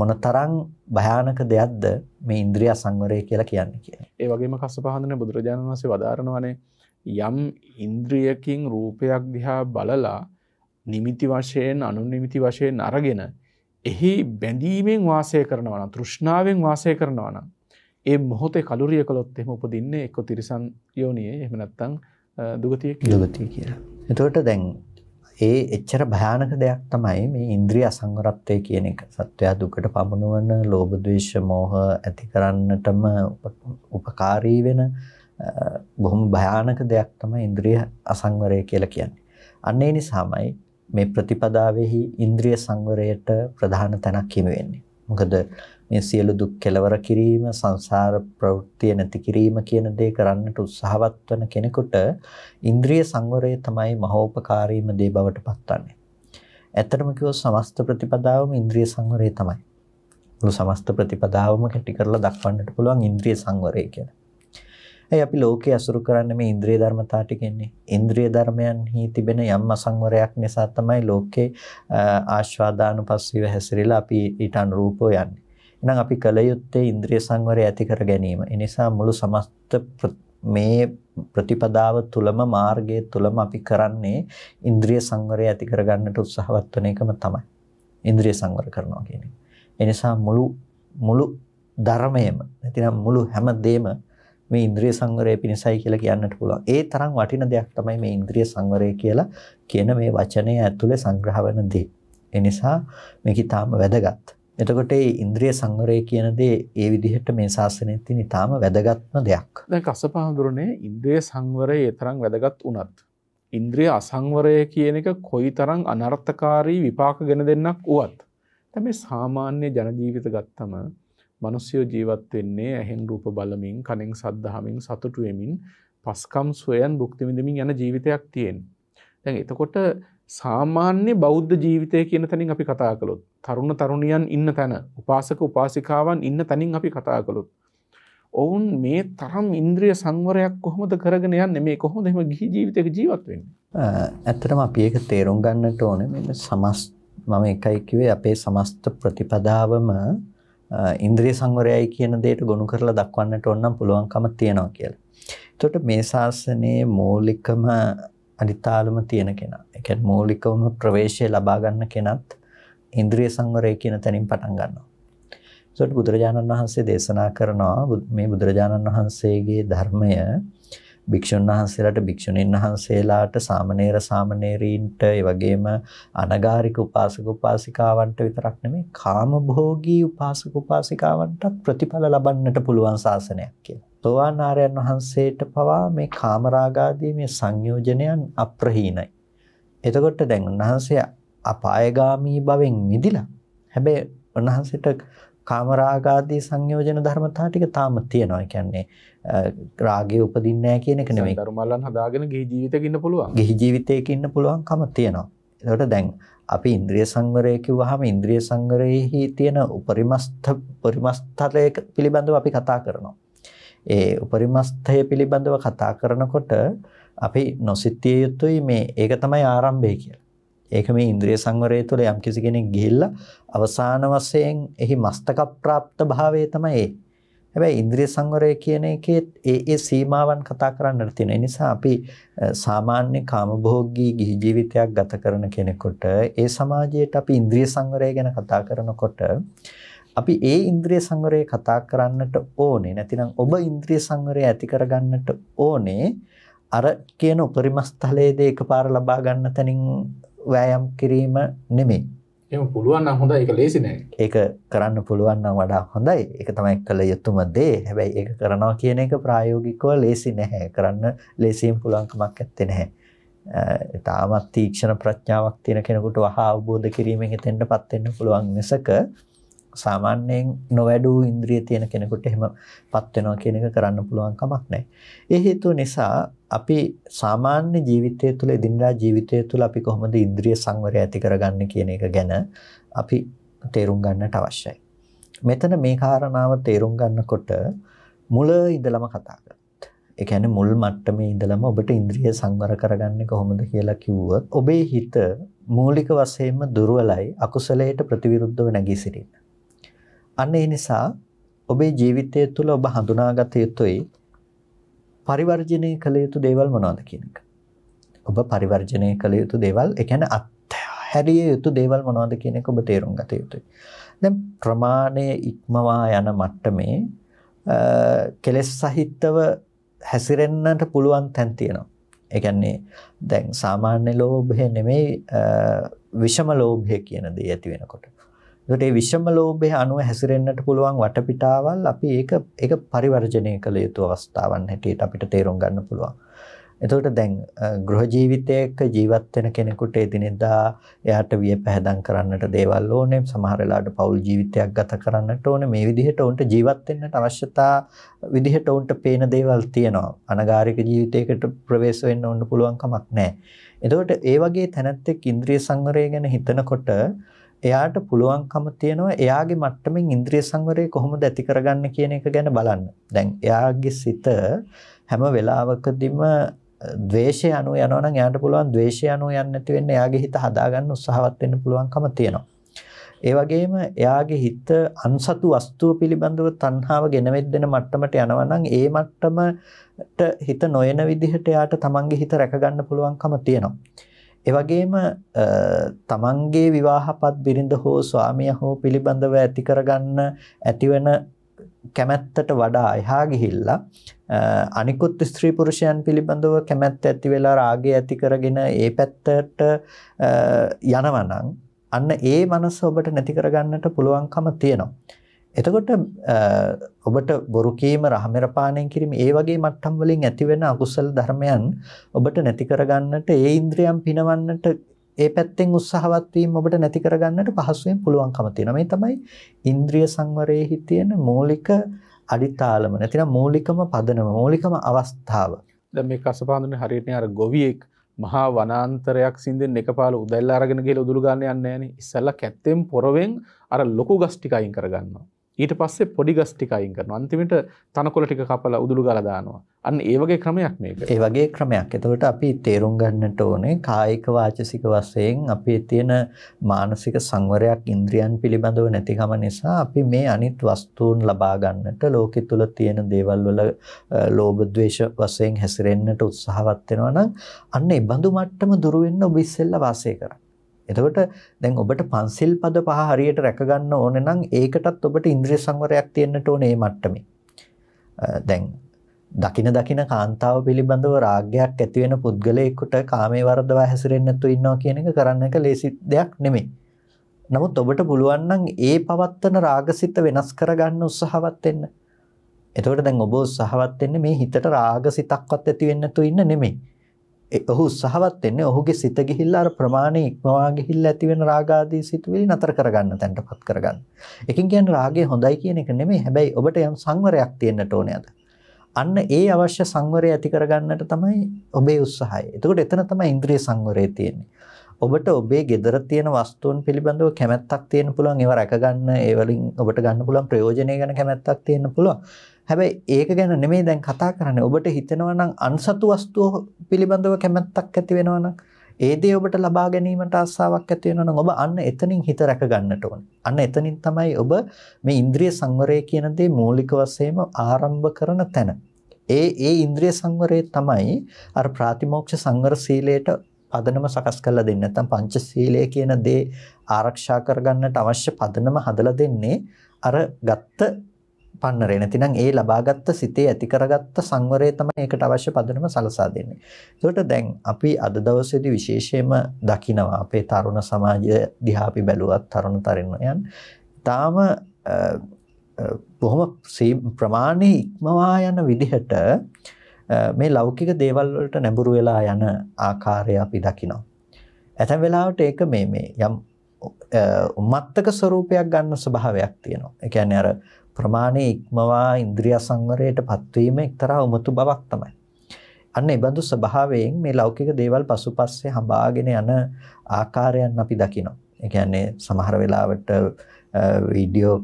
මොනතරම් භයානක දෙයක්ද මේ ඉන්ද්‍රිය සංවරය කියලා කියන්නේ කියන්නේ. ඒ වගේම කස්සපහඳන බුදුරජාණන් වහන්සේ වදාරනවානේ යම් ඉන්ද්‍රියකින් රූපයක් දිහා බලලා නිමිති වශයෙන් අනුනිමිති වශයෙන් අරගෙන එහි බැඳීමෙන් වාසය කරනවන තෘෂ්ණාවෙන් වාසය කරනවන ඒ මොහොතේ කලුරිය කළොත් එම උපදින්නේ එක්ක තිරිසන් යෝනියේ එහමනත්තං දුගතිය දුගතිය කියලා. එතවට දැන් ඒ එච්චර භයානක දෙයක් තමයි මේ ඉන්ද්‍රිය අසංවරත්වය කියන එක සත්වයා දුකට පමුණුවන ලෝබදවේශ මෝහ ඇති කරන්නටම උපකාරී වෙන බොහොම භයානක දෙයක් තම ඉන්ද්‍රිය අසංවරය කියලා කියන්නේ. අන්නේ නිසාමයි මේ ප්‍රතිපදාවෙහි ඉන්ද්‍රිය සංවරයට ප්‍රධාන තැනක් හිමි වෙන්නේ. මොකද මේ සියලු දුක් කෙලවර කිරීම, සංසාර ප්‍රවෘත්ති නැති කිරීම කියන දේ කරන්නට උත්සාහවත් වන කෙනෙකුට ඉන්ද්‍රිය සංවරය තමයි මහෝපකාරීම දේ බවට පත්වන්නේ. ඇත්තටම කිව්වොත් සමස්ත ප්‍රතිපදාවම ඉන්ද්‍රිය සංවරය තමයි. මුළු සමස්ත ප්‍රතිපදාවම කැටි කරලා දක්වන්නට පුළුවන් ඉන්ද්‍රිය සංවරය කියලා. ඇයි අපි ලෝකේ අසුරු කරන්න මේ ඉන්ද්‍රිය ධර්මතා ටිකන්නේ? ඉන්ද්‍රිය ධර්මයන්හි තිබෙන යම් අසංවරයක් නිසා තමයි ලෝකේ ආස්වාදානුපස්සීව හැසිරෙලා අපි ඊට අනුරූපව යන්නේ. එහෙනම් අපි කල යුත්තේ ඉන්ද්‍රිය සංවරය ඇති කර ගැනීම. ඒ නිසා මුළු සමස්ත මේ ප්‍රතිපදාව තුලම මාර්ගයේ තුලම අපි කරන්නේ ඉන්ද්‍රිය සංවරය ඇති කරගන්නට උත්සාහවත් වෙන එකම තමයි. ඉන්ද්‍රිය සංවර කරනවා කියන්නේ. ඒ නිසා මුළු මුළු ධර්මයේම නැතිනම් මුළු හැම දෙෙම මේ ඉන්ද්‍රිය සංවරය පිණිසයි කියලා කියන්නට පුළුවන්. ඒ තරම් වටින දෙයක් තමයි මේ ඉන්ද්‍රිය සංවරය කියලා කියන මේ වචනය ඇතුලේ සංග්‍රහ වෙන දේ. ඒ නිසා මේක ඊටාම වැදගත්. එතකොට මේ ඉන්ද්‍රිය සංවරය කියන දේ ඒ විදිහට මේ ශාසනයේ තියෙන ඊටාම වැදගත්ම දෙයක්. දැන් කසපහඳුරනේ ඉන්ද්‍රිය සංවරය ඒ තරම් වැදගත් වුණත් ඉන්ද්‍රිය අසංවරය කියන එක කොයිතරම් අනර්ථකාරී විපාක ගෙන දෙන්නක් වුවත් දැන් මේ සාමාන්‍ය ජන ජීවිත ගත්තම මිනිස්සු ජීවත් වෙන්නේ ඇහෙන් රූප බලමින්, කනෙන් සද්ධාමින්, සතුටු වෙමින්, පස්කම් සොයන් භුක්ති විඳමින් යන ජීවිතයක් තියෙන. දැන් එතකොට සාමාන්‍ය බෞද්ධ ජීවිතය කියන තැනින් අපි කතා කළොත් තරුණ තරුණියන් ඉන්න තැන උපාසක උපාසිකාවන් ඉන්න තැනින් අපි කතා කළොත් ඔවුන් මේ තරම් ඉන්ද්‍රිය සංවරයක් කොහොමද කරගෙන යන්නේ මේ කොහොමද එහෙම ගිහි ජීවිතයක ජීවත් වෙන්නේ ඇත්තටම අපි ඒක තේරුම් ගන්නට ඕනේ මේ සමස් මම එකයි කිව්වේ අපේ සමස්ත ප්‍රතිපදාවම ඉන්ද්‍රිය සංවරයයි කියන දෙයට ගොනු කරලා දක්වන්නට ඕනම් පුළුවන්කම තියෙනවා කියලා. එතකොට මේ ශාසනයේ මූලිකම අනිතාලම තියෙන කෙනා. ඒ කියන්නේ මූලිකවම ප්‍රවේශය ලබා ගන්න කෙනත් ඉන්ද්‍රිය සංවරය කියන තැනින් පටන් ගන්නවා. එතකොට බුදුරජාණන් වහන්සේ දේශනා කරනවා මේ බුදුරජාණන් වහන්සේගේ ධර්මය භික්ෂුන් වහන්සේලාට භික්ෂුණීන් වහන්සේලාට සාමණේර සාමණේරීන්ට ඒ වගේම අනගාരിക උපාසක උපාසිකාවන්ට විතරක් නෙමෙයි කාමභෝගී උපාසක උපාසිකාවන්ටත් ප්‍රතිඵල ලබන්නට පුළුවන් ශාසනයක් කියලා. සෝවාන් ආර්යයන් වහන්සේට පවා මේ කාමරාගාදී මේ සංයෝජනයන් අප්‍රහීනයි. එතකොට දැන් උන්වහන්සේ අපායගාමී භවෙන් මිදිලා හැබැයි උන්වහන්සේට කාමරාගාදී සංයෝජන ධර්මතා ටික තාම තියෙනවා. ඒ කියන්නේ රාගය උපදින්නේ නැහැ කියන එක නෙමෙයි. ධර්මලන් හදාගෙන ගිහි ජීවිතයක ඉන්න පුළුවන්. ගිහි ජීවිතයක ඉන්න පුළුවන්කම තියෙනවා. ඒකට දැන් අපි ඉන්ද්‍රිය සංවරය කිව්වහම ඉන්ද්‍රිය සංවරයේහි තියෙන උපරිමස්ත උපරිමස්තලය පිළිබඳව අපි කතා කරනවා. ඒ උපරිමස්තය පිළිබඳව කතා කරනකොට අපි නොසිතිය යුතුයි මේ ඒක තමයි ආරම්භය කියලා. ඒක මේ ඉන්ද්‍රිය සංවරය තුළ යම්කිසි කෙනෙක් ගිහිල්ලා අවසාන වශයෙන් එහි මස්තක ප්‍රාප්ත භාවය තමයි ඒ. හැබැයි ඉන්ද්‍රිය සංවරය කියන එකේ ඒ ඒ සීමාවන් කතා කරන්නට තියෙන. ඒ නිසා අපි සාමාන්‍ය කාමභෝගී ගිහි ජීවිතයක් ගත කරන කෙනෙකුට ඒ සමාජයට අපි ඉන්ද්‍රිය සංවරය ගැන කතා කරනකොට අපි ඒ ඉන්ද්‍රිය සංවරය කතා කරන්නට ඕනේ. නැතිනම් ඔබ ඉන්ද්‍රිය සංවරය ඇති කරගන්නට ඕනේ. අර කියන උපරිම ස්ථලයේදී එකපාර ලබා ගන්න තැනින් වෑයම් කිරීම නෙමෙයි. එහෙම පුළුවන් නම් හොඳයි ඒක ලේසි නෑ. ඒක කරන්න පුළුවන් නම් වඩා හොඳයි. ඒක තමයි කළ යුතුම දේ. හැබැයි ඒක කරනවා කියන එක ප්‍රායෝගිකව ලේසි නැහැ. කරන්න ලේසියෙන් පුළුවන්කමක් ඇත්තේ නැහැ. තාමත් තීක්ෂණ ප්‍රඥාවක් තියෙන කෙනෙකුට වහා අවබෝධ කිරීමෙන් හිතෙන්නපත් වෙන්න පුළුවන් මිසක සාමාන්‍යයෙන් නොවැඩූ ඉන්ද්‍රිය තියෙන කෙනෙකුට එහෙමපත් වෙනවා කියන එක කරන්න පුළුවන් කමක් නැහැ. ඒ හේතුව නිසා අපි සාමාන්‍ය ජීවිතය තුළ එදිනදා ජීවිතය තුළ අපි කොහොමද ඉන්ද්‍රිය සංවරය ඇති කරගන්නේ කියන එක ගැන අපි තේරුම් ගන්නට අවශ්‍යයි. මෙතන මේ කාරණාව තේරුම් ගන්නකොට මුල ඉඳලම කතා කරා. ඒ කියන්නේ මුල් මට්ටමේ ඉඳලම ඔබට ඉන්ද්‍රිය සංවර කරගන්නේ කොහොමද කියලා කිව්වොත් ඔබේ හිත මූලික වශයෙන්ම දුර්වලයි අකුසලයට ප්‍රතිවිරුද්ධව නැගී සිටින්න. අන්න ඒ නිසා ඔබේ ජීවිතය තුළ ඔබ හඳුනාගත යුතුයි පරිවර්ජනය කළ යුතු දේවල් මොනවද කියන එක. ඔබ පරිවර්ජනය කළ යුතු දේවල් ඒ කියන්නේ අත්හැරිය යුතු දේවල් මොනවද කියන එක ඔබ තේරුම් ගත යුතුයි. දැන් ප්‍රමාණය ඉක්මවා යන මට්ටමේ කෙලෙස් සහිතව හැසිරෙන්නට පුළුවන් තැන් තියෙනවා. ඒ කියන්නේ දැන් සාමාන්‍ය ලෝභය නෙමෙයි විෂම ලෝභය කියන දේ ඇති වෙනකොට. ඒකට මේ විෂම ලෝභය අනුව හැසිරෙන්නට පුළුවන් වටපිටාවල් අපි ඒක ඒක පරිවර්ජණය කළ යුතු අවස්ථාවන් හැටියට අපිට තේරුම් ගන්න පුළුවන්. එතකොට දැන් ගෘහ ජීවිතයක ජීවත් වෙන කෙනෙකුට එදිනෙදා එයාට විය පැහැදම් කරන්නට දේවල් ඕනේ සමහර වෙලාවට පෞල් ජීවිතයක් ගත කරන්නට ඕනේ මේ විදිහට උන්ට ජීවත් වෙන්නට අවශ්‍යතා විදිහට උන්ට පේන දේවල් තියෙනවා අනගාരിക ජීවිතයකට ප්‍රවේශ වෙන්න උන්ට පුළුවන් කමක් නැහැ එතකොට ඒ වගේ තැනැත්තෙක් ඉන්ද්‍රිය සංවරය ගැන හිතනකොට එයාට පුළුවන්කම තියෙනවා එයාගේ මට්ටමින් ඉන්ද්‍රිය සංවරය කොහොමද ඇති කරගන්න කියන එක ගැන බලන්න. දැන් එයාගේ සිත හැම වෙලාවකදීම ද්වේෂය අනුව යනවා නම් එයාට පුළුවන් ද්වේෂය අනුව යන්නේ නැති වෙන්න එයාගේ හිත හදාගන්න උත්සාහවත් වෙන්න පුළුවන්කම තියෙනවා. ඒ වගේම එයාගේ හිත අන්සතු වස්තුව පිළිබඳව තණ්හාව ගෙනවෙද්දෙන මට්ටමට යනවා නම් ඒ මට්ටමට හිත නොයන විදිහට එයාට තමන්ගේ හිත රැකගන්න පුළුවන්කම තියෙනවා. ඒ වගේම තමන්ගේ විවාහපත් බිරිඳ හෝ ස්වාමියා හෝ පිළිබඳව ඇති කරගන්න ඇතිවන කැමැත්තට වඩා එහා ගිහිල්ලා අනිකුත් ස්ත්‍රී පුරුෂයන් පිළිබඳව කැමැත්ත ඇති වෙලා රාගය ඇති කරගෙන ඒ පැත්තට යනවනම් අන්න ඒ මනස ඔබට නැති කරගන්නට පුළුවන්කම තියෙනවා. එතකොට ඔබට බොරු කීම රහමෙරපාණයෙන් කිරීම ඒ වගේ මට්ටම් වලින් ඇතිවෙන අකුසල ධර්මයන් ඔබට නැති කරගන්නට ඒ ඉන්ද්‍රියම් පිනවන්නට ඒ පැත්තෙන් උත්සාහවත් වීම ඔබට නැති කරගන්නට පහසුවෙන් පුළුවන්කම තියෙනවා. මේ තමයි ඉන්ද්‍රිය සංවරයේහි තියෙන මූලික අඩිතාලම නැතිනම් මූලිකම පදනම මූලිකම අවස්ථාව. දැන් මේ කසපාඳුනේ හරියටනේ අර ගොවියෙක් මහා වනාන්තරයක් සිින්දෙන් එකපාල උදැල්ලා අරගෙන ගේල උදුළු ගන්න යන්නේ නෑනේ ඉස්සල්ලා කැත්තෙන් පොරවෙන් අර ලොකු ගස් ටික අයින් කරගන්නවා ඊට පස්සේ පොඩි ගස් ටික අයින් කරනවා. අන්තිමට තනකොළ ටික කපලා උදුළු ගාලා දානවා. අන්න ඒ වගේ ක්‍රමයක් මේක. ඒ වගේ ක්‍රමයක්. එතකොට අපි තේරුම් ගන්නට ඕනේ කායික වාචසික වශයෙන් අපේ තියෙන මානසික සංවරයක් ඉන්ද්‍රියන් පිළිබඳව නැතිකම නිසා අපි මේ අනිත් වස්තුන් ලබා ගන්නට ලෝකෙ තුල තියෙන දේවල් වල ලෝභ ද්වේෂ වශයෙන් හැසිරෙන්නට උත්සාහවත් වෙනවා නම් අන්න ඒ බඳු මට්ටම දුර වෙන්න ඔබ ඉස්සෙල්ලා වාසය කරන්න. එතකොට දැන් ඔබට පන්සිල් පද පහ හරියට රැකගන්න ඕන නම් ඒකටත් ඔබට ඉන්ද්‍රිය සංවරයක් තියෙන්නට ඕනේ මේ මට්ටමේ. දැන් දකින දකින කාන්තාව පිළිබඳව රාගයක් ඇති වෙන පුද්ගලයෙකුට කාමයේ වර්ධව හැසිරෙන්නේ නැතුව ඉන්නවා කියන එක කරන්න එක ලේසි දෙයක් නෙමෙයි. නමුත් ඔබට පුළුවන් නම් ඒ පවත්තන රාගසිත වෙනස් කරගන්න උත්සාහවත් වෙන්න. එතකොට දැන් ඔබ උත්සාහවත් වෙන්නේ මේ හිතට රාගසිතක්වත් ඇති වෙන්නේ නැතුව ඉන්න නෙමෙයි. ඔහු උත්සාහවත් වෙන්නේ ඔහුගේ සිත ගිහිල්ලා අර ප්‍රමාණය ඉක්මවා ගිහිල්ලා ඇති වෙන රාගාදී සිතුවිලි නතර කරගන්න තැනටපත් කරගන්න. එකකින් කියන්නේ රාගය හොඳයි කියන එක නෙමෙයි. හැබැයි ඔබට යම් සංවරයක් තියෙන්නට ඕනේ අද. අන්න ඒ අවශ්‍ය සංවරය ඇති කරගන්නට තමයි ඔබේ උත්සාහය. එතකොට එතන තමයි ඉන්ද්‍රිය සංවරය තියෙන්නේ. ඔබට ඔබේ ගෙදර තියෙන වස්තුන් පිළිබඳව කැමැත්තක් තියෙන්න පුළුවන් ඒවා රැක ගන්න ඒ වලින් ඔබට ගන්න පුළුවන් ප්‍රයෝජනය ගැන කැමැත්තක් තියෙන්න පුළුවන් හැබැයි ඒක ගැන නෙමෙයි දැන් කතා කරන්නේ. ඔබට හිතෙනවා නම් අන්සතු වස්තුව පිළිබඳව කැමැත්තක් ඇති වෙනවා නම් ඒ දේ ඔබට ලබා ගැනීමට ආසාවක් ඇති වෙනවා නම් ඔබ අන්න එතනින් හිත රැක ගන්නට ඕනේ. අන්න එතනින් තමයි ඔබ මේ ඉන්ද්‍රිය සංවරය කියන දේ මූලික වශයෙන්ම ආරම්භ කරන තැන. ඒ ඒ ඉන්ද්‍රිය සංවරය තමයි අර ප්‍රාතිමෝක්ෂ සංවර සීලයට පදනම සකස් කරලා දෙන්නේ නැත්නම් පංච සීලය කියන දේ ආරක්ෂා කරගන්නට අවශ්‍ය පදනම හදලා දෙන්නේ අර ගත්ත පන්නරේ නැතිනම් ඒ ලබාගත් සිතේ ඇති කරගත්ත සංවරය තමයි ඒකට අවශ්‍ය පදනම සලසා දෙන්නේ. ඒකට දැන් අපි අද දවසේදී විශේෂයෙන්ම දකිනවා අපේ තරුණ සමාජය දිහා අපි බැලුවත් තරුණ තරිණයන් තාම බොහොම ප්‍රමාණයේ ඉක්මවා යන විදිහට මේ ලෞකික දේවල් වලට නැඹුරු වෙලා යන ආකාරය අපි දකිනවා. ඇතැම් වෙලාවට ඒක මේ මේ යම් උම්මත්තක ස්වරූපයක් ගන්න ස්වභාවයක් තියෙනවා. ඒ කියන්නේ අර ප්‍රමාණය ඉක්මවා ඉන්ද්‍රිය සංවරයට පත්වීම එක්තරා උමතු බවක් තමයි. අන්න ඒ බඳු ස්වභාවයෙන් මේ ලෞකික දේවල් පසුපස්සේ හඹාගෙන යන ආකාරයන් අපි දකිනවා. ඒ කියන්නේ සමහර වෙලාවට වීඩියෝ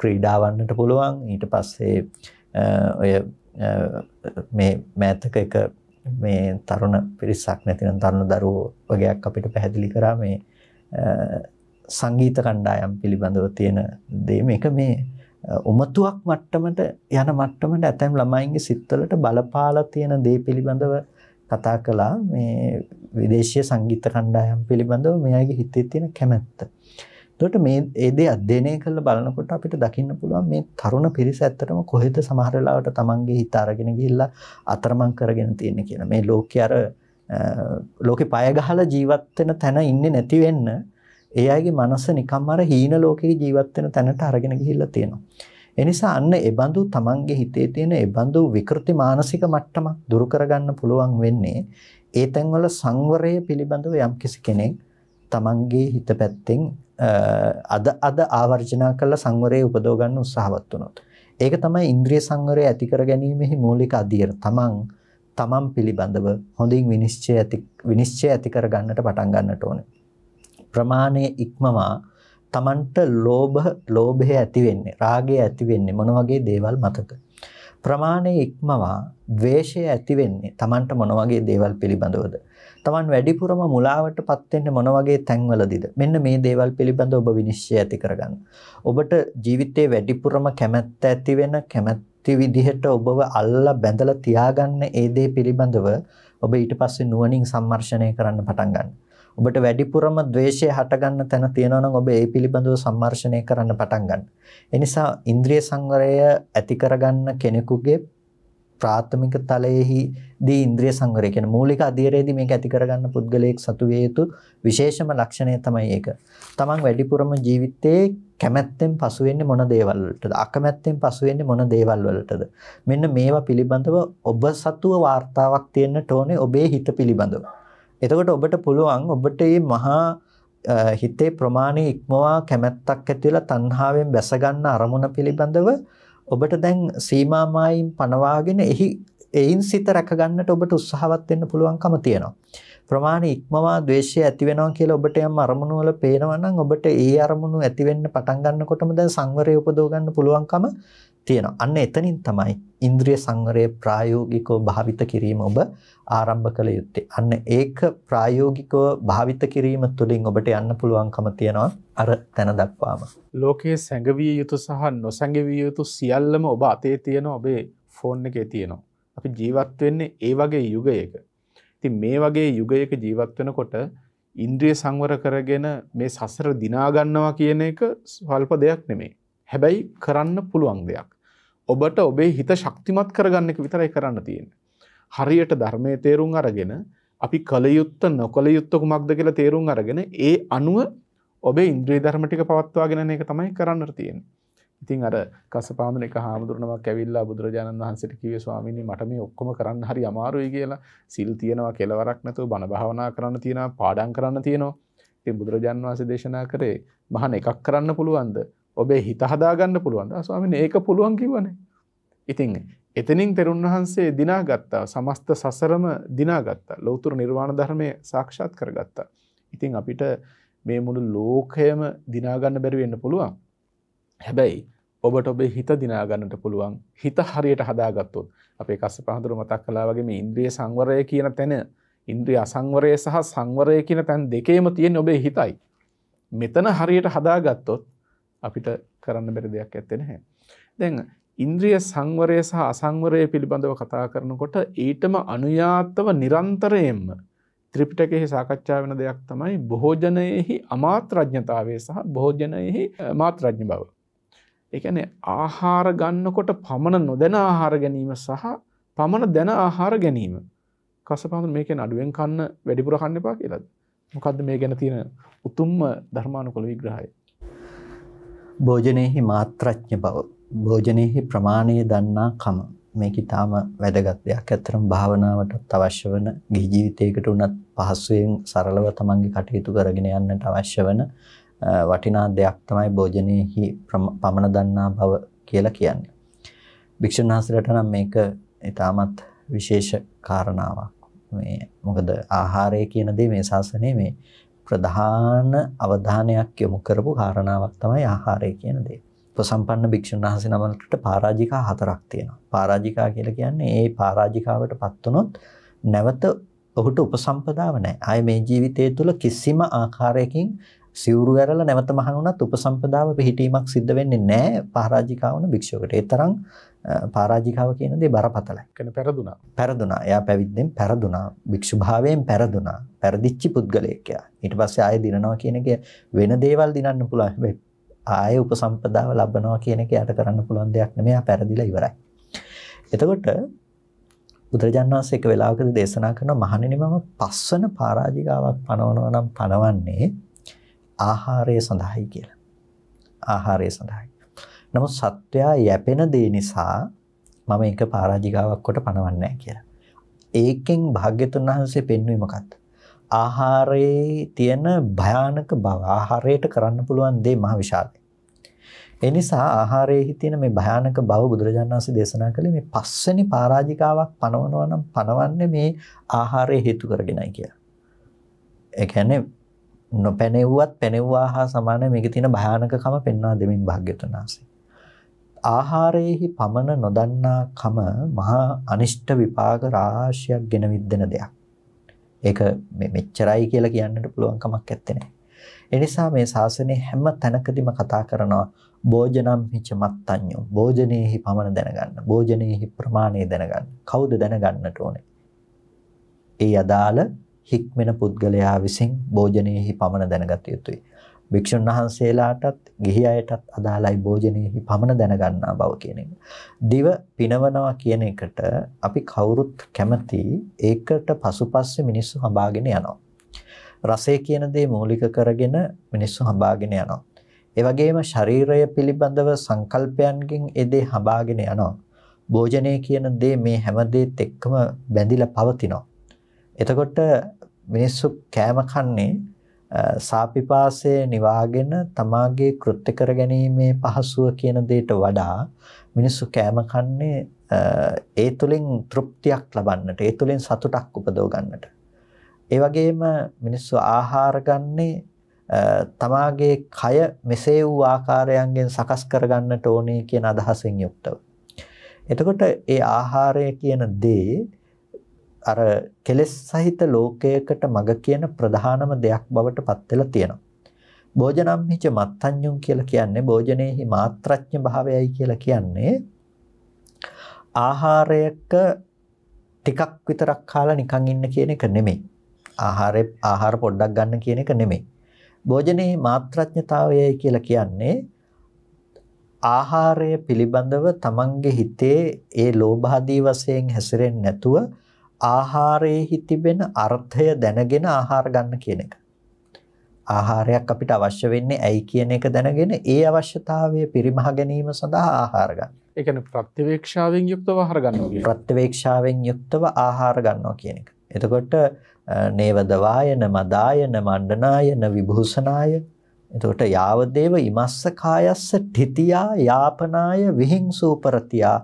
ක්‍රීඩා වන්නට පුළුවන්. ඊට පස්සේ ඔය මේ මෑතක එක මේ තරුණ පිරිසක් නැතිනම් තරුණ දරුවෝ වගේක් අපිට පැහැදිලි කරා මේ සංගීත කණ්ඩායම් පිළිබඳව තියෙන දේ මේක මේ උමතුවක් මට්ටමට යන මට්ටමට ඇතැම් ළමයින්ගේ සිත්වලට බලපාලා තියෙන දේ පිළිබඳව කතා කළා මේ විදේශීය සංගීත කණ්ඩායම් පිළිබඳව මෙයාගේ හිතේ තියෙන කැමැත්ත. එතකොට මේ ඒ දේ අධ්‍යයනය කරලා බලනකොට අපිට දකින්න පුළුවන් මේ තරුණ පිරිස ඇත්තටම කොහෙද සමහර වෙලාවට Tamange හිත අරගෙන ගිහිල්ලා අතරමං කරගෙන තියෙන්නේ කියලා. මේ ලෝකේ අර ලෝකේ පය ගහලා ජීවත් වෙන තැන ඉන්නේ නැති වෙන්න ඒ අයගේ මනස නිකම්ම අර හීන ලෝකයේ ජීවත් වෙන තැනට අරගෙන ගිහිල්ලා තියෙනවා. ඒ නිසා අන්න ඒ බඳු තමන්ගේ හිතේ තියෙන ඒ බඳු විකෘති මානසික මට්ටමක් දුරු කරගන්න පුළුවන් වෙන්නේ ඒ තැන්වල සංවරය පිළිබඳව යම්කිසි කෙනෙක් තමන්ගේ හිත පැත්තෙන් අද අද ආවර්ජනා කරලා සංවරය උපදව ගන්න උත්සාහවත් වුණොත්. ඒක තමයි ඉන්ද්‍රිය සංවරය ඇති කර ගැනීමෙහි මූලික අදියර. තමන් තමන් පිළිබඳව හොඳින් විනිශ්චය ඇති විනිශ්චය ඇති කර ගන්නට පටන් ගන්නට ඕනේ. ප්‍රමාණය ඉක්මවා තමන්ට ලෝභ ලෝභය ඇති වෙන්නේ රාගය ඇති වෙන්නේ මොන වගේ දේවල් මතද ප්‍රමාණය ඉක්මවා ද්වේෂය ඇති වෙන්නේ තමන්ට මොන වගේ දේවල් පිළිබඳවද තමන් වැඩිපුරම මුලාවටපත් වෙන්නේ මොන වගේ තැන්වලදීද මෙන්න මේ දේවල් පිළිබඳ ඔබ විනිශ්චය ඇති කරගන්න ඔබට ජීවිතේ වැඩිපුරම කැමැත්ත ඇති වෙන කැමැති විදිහට ඔබව අල්ලා බැඳලා තියාගන්න ඒ දේ පිළිබඳව ඔබ ඊට පස්සේ නුවණින් සම්මර්ෂණය කරන්න පටන් ගන්නවා ඔබට වැඩිපුරම ද්වේෂය හටගන්න තැන තියෙනවා නම් ඔබ ඒ පිළිබඳව සම්මර්ෂණය කරන්න පටන් ගන්න. ඒ නිසා ඉන්ද්‍රිය සංවරය ඇති කරගන්න කෙනෙකුගේ ප්‍රාථමික තලයේහි දී ඉන්ද්‍රිය සංවරය කියන මූලික අධීරයේදී මේක ඇති කරගන්න පුද්ගලයෙක් සතු වේ යුතු විශේෂම ලක්ෂණය තමයි ඒක. Taman වැඩිපුරම ජීවිතයේ කැමැත්තෙන් පසු වෙන්නේ මොන දේවල් වලටද? අකමැත්තෙන් පසු වෙන්නේ මොන දේවල් වලටද? මෙන්න මේවා පිළිබඳව ඔබ සතුව වார்த்தාවක් තියන්නට ඕනේ ඔබේ හිත පිළිබඳව. එතකොට ඔබට පුළුවන් ඔබට මේ මහා හිතේ ප්‍රමාණය ඉක්මවා කැමැත්තක් ඇතිවලා තණ්හාවෙන් බැසගන්න අරමුණ පිළිබඳව ඔබට දැන් සීමා මායින් පනවාගෙන එහි එයින් සිත රැකගන්නට ඔබට උත්සාහවත් වෙන්න පුළුවන්කම තියෙනවා. ප්‍රමාණය ඉක්මවා ද්වේෂය ඇති වෙනවා කියලා ඔබට යම් අරමුණු වල පේනවා නම් ඔබට ඒ අරමුණු ඇති වෙන්න පටන් ගන්නකොටම දැන් සංවරය උපදව ගන්න පුළුවන්කම තියෙනවා. අන්න එතනින් තමයි ඉන්ද්‍රිය සංවරය ප්‍රායෝගිකව භාවිත කිරීම ඔබ ආරම්භ කළ යුත්තේ. අන්න ඒක ප්‍රායෝගිකව භාවිත කිරීම තුළින් ඔබට යන්න පුළුවන්කම තියෙනවා අර තැන දක්වාම. ලෝකයේ සැඟවිය යුතු සහ නොසැඟවිය යුතු සියල්ලම ඔබ අතේ තියෙන ඔබේ ෆෝන් එකේ තියෙනවා. අපි ජීවත් වෙන්නේ ඒ වගේ යුගයක. ඉතින් මේ වගේ යුගයක ජීවත් වෙනකොට ඉන්ද්‍රිය සංවර කරගෙන මේ සසර දිනා ගන්නවා කියන එක ස්වල්ප දෙයක් නෙමෙයි. හැබැයි කරන්න පුළුවන් දෙයක්. ඔබට ඔබේ හිත ශක්තිමත් කරගන්න එක විතරයි කරන්න තියෙන. හරියට ධර්මය තේරුම් අරගෙන අපි කළයුත්ත නොකළ යුත්තක මක්ද කියලා තේරුම් අරගෙන ඒ අනුව ඔබේ ඉන්ද්‍රී ධර්මටික පවත්වාගෙන එක තමයි කරන්න තියෙන. ඉතින් අර කසපාමුණ එක හාමුදුරනමක් ඇවිල්ලා බුදුරජාණන් වහන්සේට කිව්වේ ස්වාමීනි මට මේ ඔක්කොම කරන්න හරි අමාරුයි කියලා සිල් තියනවා කෙලවරක් නැතුව බණ භාවනා කරන්න තියෙනවා පාඩම් කරන්න තියෙනවා. ඉතින් බුදුරජාණන් වහන්සේ දේශනා කරේ මහාන එකක් කරන්න පුළුවන්ද? ඔබේ හිත හදාගන්න පුළුවන් ස්වාමීන් ඒක පුළුවන් කිව්වනේ ඉතින් එතනින් තෙරුන් වහන්සේ දිනාගත්තා සමස්ත සසරම දිනාගත්තා ලෞතර නිර්වාණ ධර්මය සාක්ෂාත් කරගත්තා ඉතින් අපිට මේ මුළු ලෝකයම දිනාගන්න බැරි වෙන්න පුළුවන් හැබැයි ඔබට ඔබේ හිත දිනාගන්නට පුළුවන් හිත හරියට හදාගත්තොත් අපේ කස්ස පහඳුර මතක් කළා වගේ මේ ඉන්ද්‍රිය සංවරය කියන තැන ඉන්ද්‍රිය අසංවරය සහ සංවරය කියන තැන් දෙකේම තියෙන ඔබේ හිතයි මෙතන හරියට හදාගත්තොත් අපිට කරන්න බැරි දෙයක් ඇත්තෙ නැහැ. දැන් ඉන්ද්‍රිය සංවරය සහ අසංවරය පිළිබඳව කතා කරනකොට ඊටම අනුයාතව නිරන්තරයෙන්ම ත්‍රිපිටකෙහි සාකච්ඡා වෙන දෙයක් තමයි බොහෝජනයෙහි අමාත්‍රඥතාවේ සහ බෝජනයෙහි මාත්‍රඥ බව. එකන ආහාර ගන්නකොට පමණ නොදැන ආහාර ගැනීම සහ පමණ දැන ආහාර ගැනීම කස පහඳ මේක අඩුවෙන් කන්න වැඩිපුර කන්න එපා කියලද මොකක්ද මේ ගැන තියෙන උතුම්ම ධර්මානුකොළ විග්‍රහයි. භෝජනයෙහි මාත්‍රඥ බව භෝජනයෙහි ප්‍රමාණය දන්නා කම මේක ඊටාම වැදගත් දෙයක්. ඇත්තටම භාවනාවට අවශ්‍ය වෙන ගිහි ජීවිතයකට උනත් පහසුවෙන් සරලව තමන්ගේ කටයුතු කරගෙන යන්නට අවශ්‍ය වෙන වටිනා දෙයක් තමයි භෝජනයෙහි පමණ දන්නා බව කියලා කියන්නේ. භික්ෂුන්වහන්සේලාට නම් මේක ඊටාමත් විශේෂ කාරණාවක්. මේ මොකද ආහාරය කියන දේ මේ ශාසනයේ මේ ප්‍රධාන අවධානයක් යොමු කරපු කාරණාවක් තමයි ආහාරය කියන දේ. උපසම්පන්න භික්ෂුන් වහන්සේ නමකට පරාජිකා හතරක් තියෙනවා. පරාජිකා කියලා කියන්නේ ඒ පරාජිකාවට පත් වුනොත් නැවත ඔහුට උපසම්පදාව නැහැ. ආයේ මේ ජීවිතය තුළ කිසිම ආකාරයකින් සිවුරු ඇරලා නැවත මහන් වුණත් උපසම්පදාව පිළිහිටීමක් සිද්ධ වෙන්නේ නැහැ පරාජිකාව වුණ භික්ෂුවකට. ඒ තරම් පරාජිකාව කියන දේ බරපතලයි. කියන්නේ පෙරදුනා. පෙරදුනා. එයා පැවිද්දෙන් පෙරදුනා. භික්ෂුභාවයෙන් පෙරදුනා. පෙරදිච්චි පුද්ගලයෙක් එයා. ඊට පස්සේ ආයෙ දිනනවා කියන එක වෙන දේවල් දිනන්න පුළුවන්. හැබැයි ආයෙ උපසම්පදාව ලබනවා කියන එක යට කරන්න පුළුවන් දෙයක් නෙමෙයි. එයා පෙරදිලා ඉවරයි. එතකොට බුදුරජාණන් වහන්සේ එක වෙලාවකදී දේශනා කරන මහණෙනි මම පස්වන පරාජිකාවක් පනවනවා නම් පනවන්නේ ආහාරය සඳහායි කියලා. ආහාරය සඳහායි. නමුත් සත්වයා යැපෙන දේ නිසා මම එක පරාජිකාවක් කොට පණවන්නේ කියලා. ඒකෙන් භාග්‍යතුන් වහන්සේ පෙන්වුවේ මොකක්ද? ආහාරයේ තියෙන භයානක බව ආහාරයට කරන්න පුළුවන් දේ මහ විශාලයි. ඒ නිසා ආහාරයේ තියෙන මේ භයානක බව බුදුරජාණන් වහන්සේ දේශනා කළේ මේ පස්වෙනි පරාජිකාවක් පනවනවා නම් පනවන්නේ මේ ආහාරය හේතු කරගෙනයි කියලා. ඒ කියන්නේ නොපැනෙව්වත් පැනෙව්වා හා සමාන මේක තියෙන භයානකකම පෙන්වා දෙමින් භාග්‍යතුන් වහන්සේ. ආහාරයේහි පමණ නොදන්නාකම මහා අනිෂ්ට විපාක රාශියක් ගෙනවිද්දෙන දෙයක්. ඒක මේ මෙච්චරයි කියලා කියන්නට පුළුවන් කමක් නැත්තේ. ඒ නිසා මේ ශාසනයේ හැම තැනකදීම කතා කරනවා භෝජනම් හිච මත්තඤ්ඤෝ භෝජනේහි පමණ දැනගන්න. භෝජනේහි ප්‍රමාණය දැනගන්න. කවුද දැනගන්නට ඕනේ? ඒ අදාළ හික්මෙන පුද්ගලයා විසින් භෝජනයේහි පමණ දැනගත යුතුයි. භික්ෂුන් වහන්සේලාටත් ගිහි අයටත් අදාළයි භෝජනයේහි පමණ දැනගන්නා බව කියන එක. දිව පිනවනවා කියන එකට අපි කවුරුත් කැමති ඒකට පසුපස්සේ මිනිස්සු හඹාගෙන යනවා. රසය කියන දේ මූලික කරගෙන මිනිස්සු හඹාගෙන යනවා. ඒ වගේම ශරීරය පිළිබඳව සංකල්පයන්ගෙන් ඒ දේ හඹාගෙන යනවා. භෝජනය කියන දේ මේ හැම දෙයත් එක්කම බැඳිලා පවතිනවා. එතකොට මිනිස්සු කෑම කන්නේ සාපිපාසය නිවාගෙන තමාගේ කෘත්‍ය කර ගැනීමේ පහසුව කියන දෙයට වඩා මිනිස්සු කෑම කන්නේ ඒ තුලින් තෘප්තියක් ලබන්නට ඒ තුලින් සතුටක් උපදව ගන්නට ඒ වගේම මිනිස්සු ආහාර ගන්නේ තමාගේ කය මෙසේ වූ ආකාරයන්ගෙන් සකස් කර ගන්නට ඕනේ කියන අදහසෙන් යුක්තව එතකොට ඒ ආහාරය කියන දේ අර කෙලෙස් සහිත ලෝකයකට මග කියන ප්‍රධානම දෙයක් බවට පත් වෙලා තියෙනවා. භෝජනම්හිච මත්තඤ්ඤුම් කියලා කියන්නේ භෝජනේහි මාත්‍රඥ භාවයයි කියලා කියන්නේ ආහාරයක ටිකක් විතරක් කාලා නිකන් ඉන්න කියන එක නෙමෙයි. ආහාරේ ආහාර පොඩ්ඩක් ගන්න කියන එක නෙමෙයි. භෝජනයේ මාත්‍රඥතාවයයි කියලා කියන්නේ ආහාරය පිළිබඳව තමන්ගේ හිතේ ඒ ලෝභාදී වශයෙන් හැසිරෙන්නේ නැතුව ආහාරයේ තිබෙන අර්ථය දැනගෙන ආහාර ගන්න කියන එක. ආහාරයක් අපිට අවශ්‍ය වෙන්නේ ඇයි කියන එක දැනගෙන ඒ අවශ්‍යතාවය පරිමහ ගැනීම සඳහා ආහාර ගන්න. ඒ කියන්නේ ප්‍රත්‍යවේක්ෂාවෙන් යුක්තව ආහාර ගන්නවා කියන්නේ. ප්‍රත්‍යවේක්ෂාවෙන් යුක්තව ආහාර ගන්නවා කියන එක. එතකොට නේවද වායන මදායන මණ්ඩනායන විභූෂනාය එතකොට යාවදේව ඉමස්ස කායස්ස තිතියා යාපනාය විහිංසූපරතියා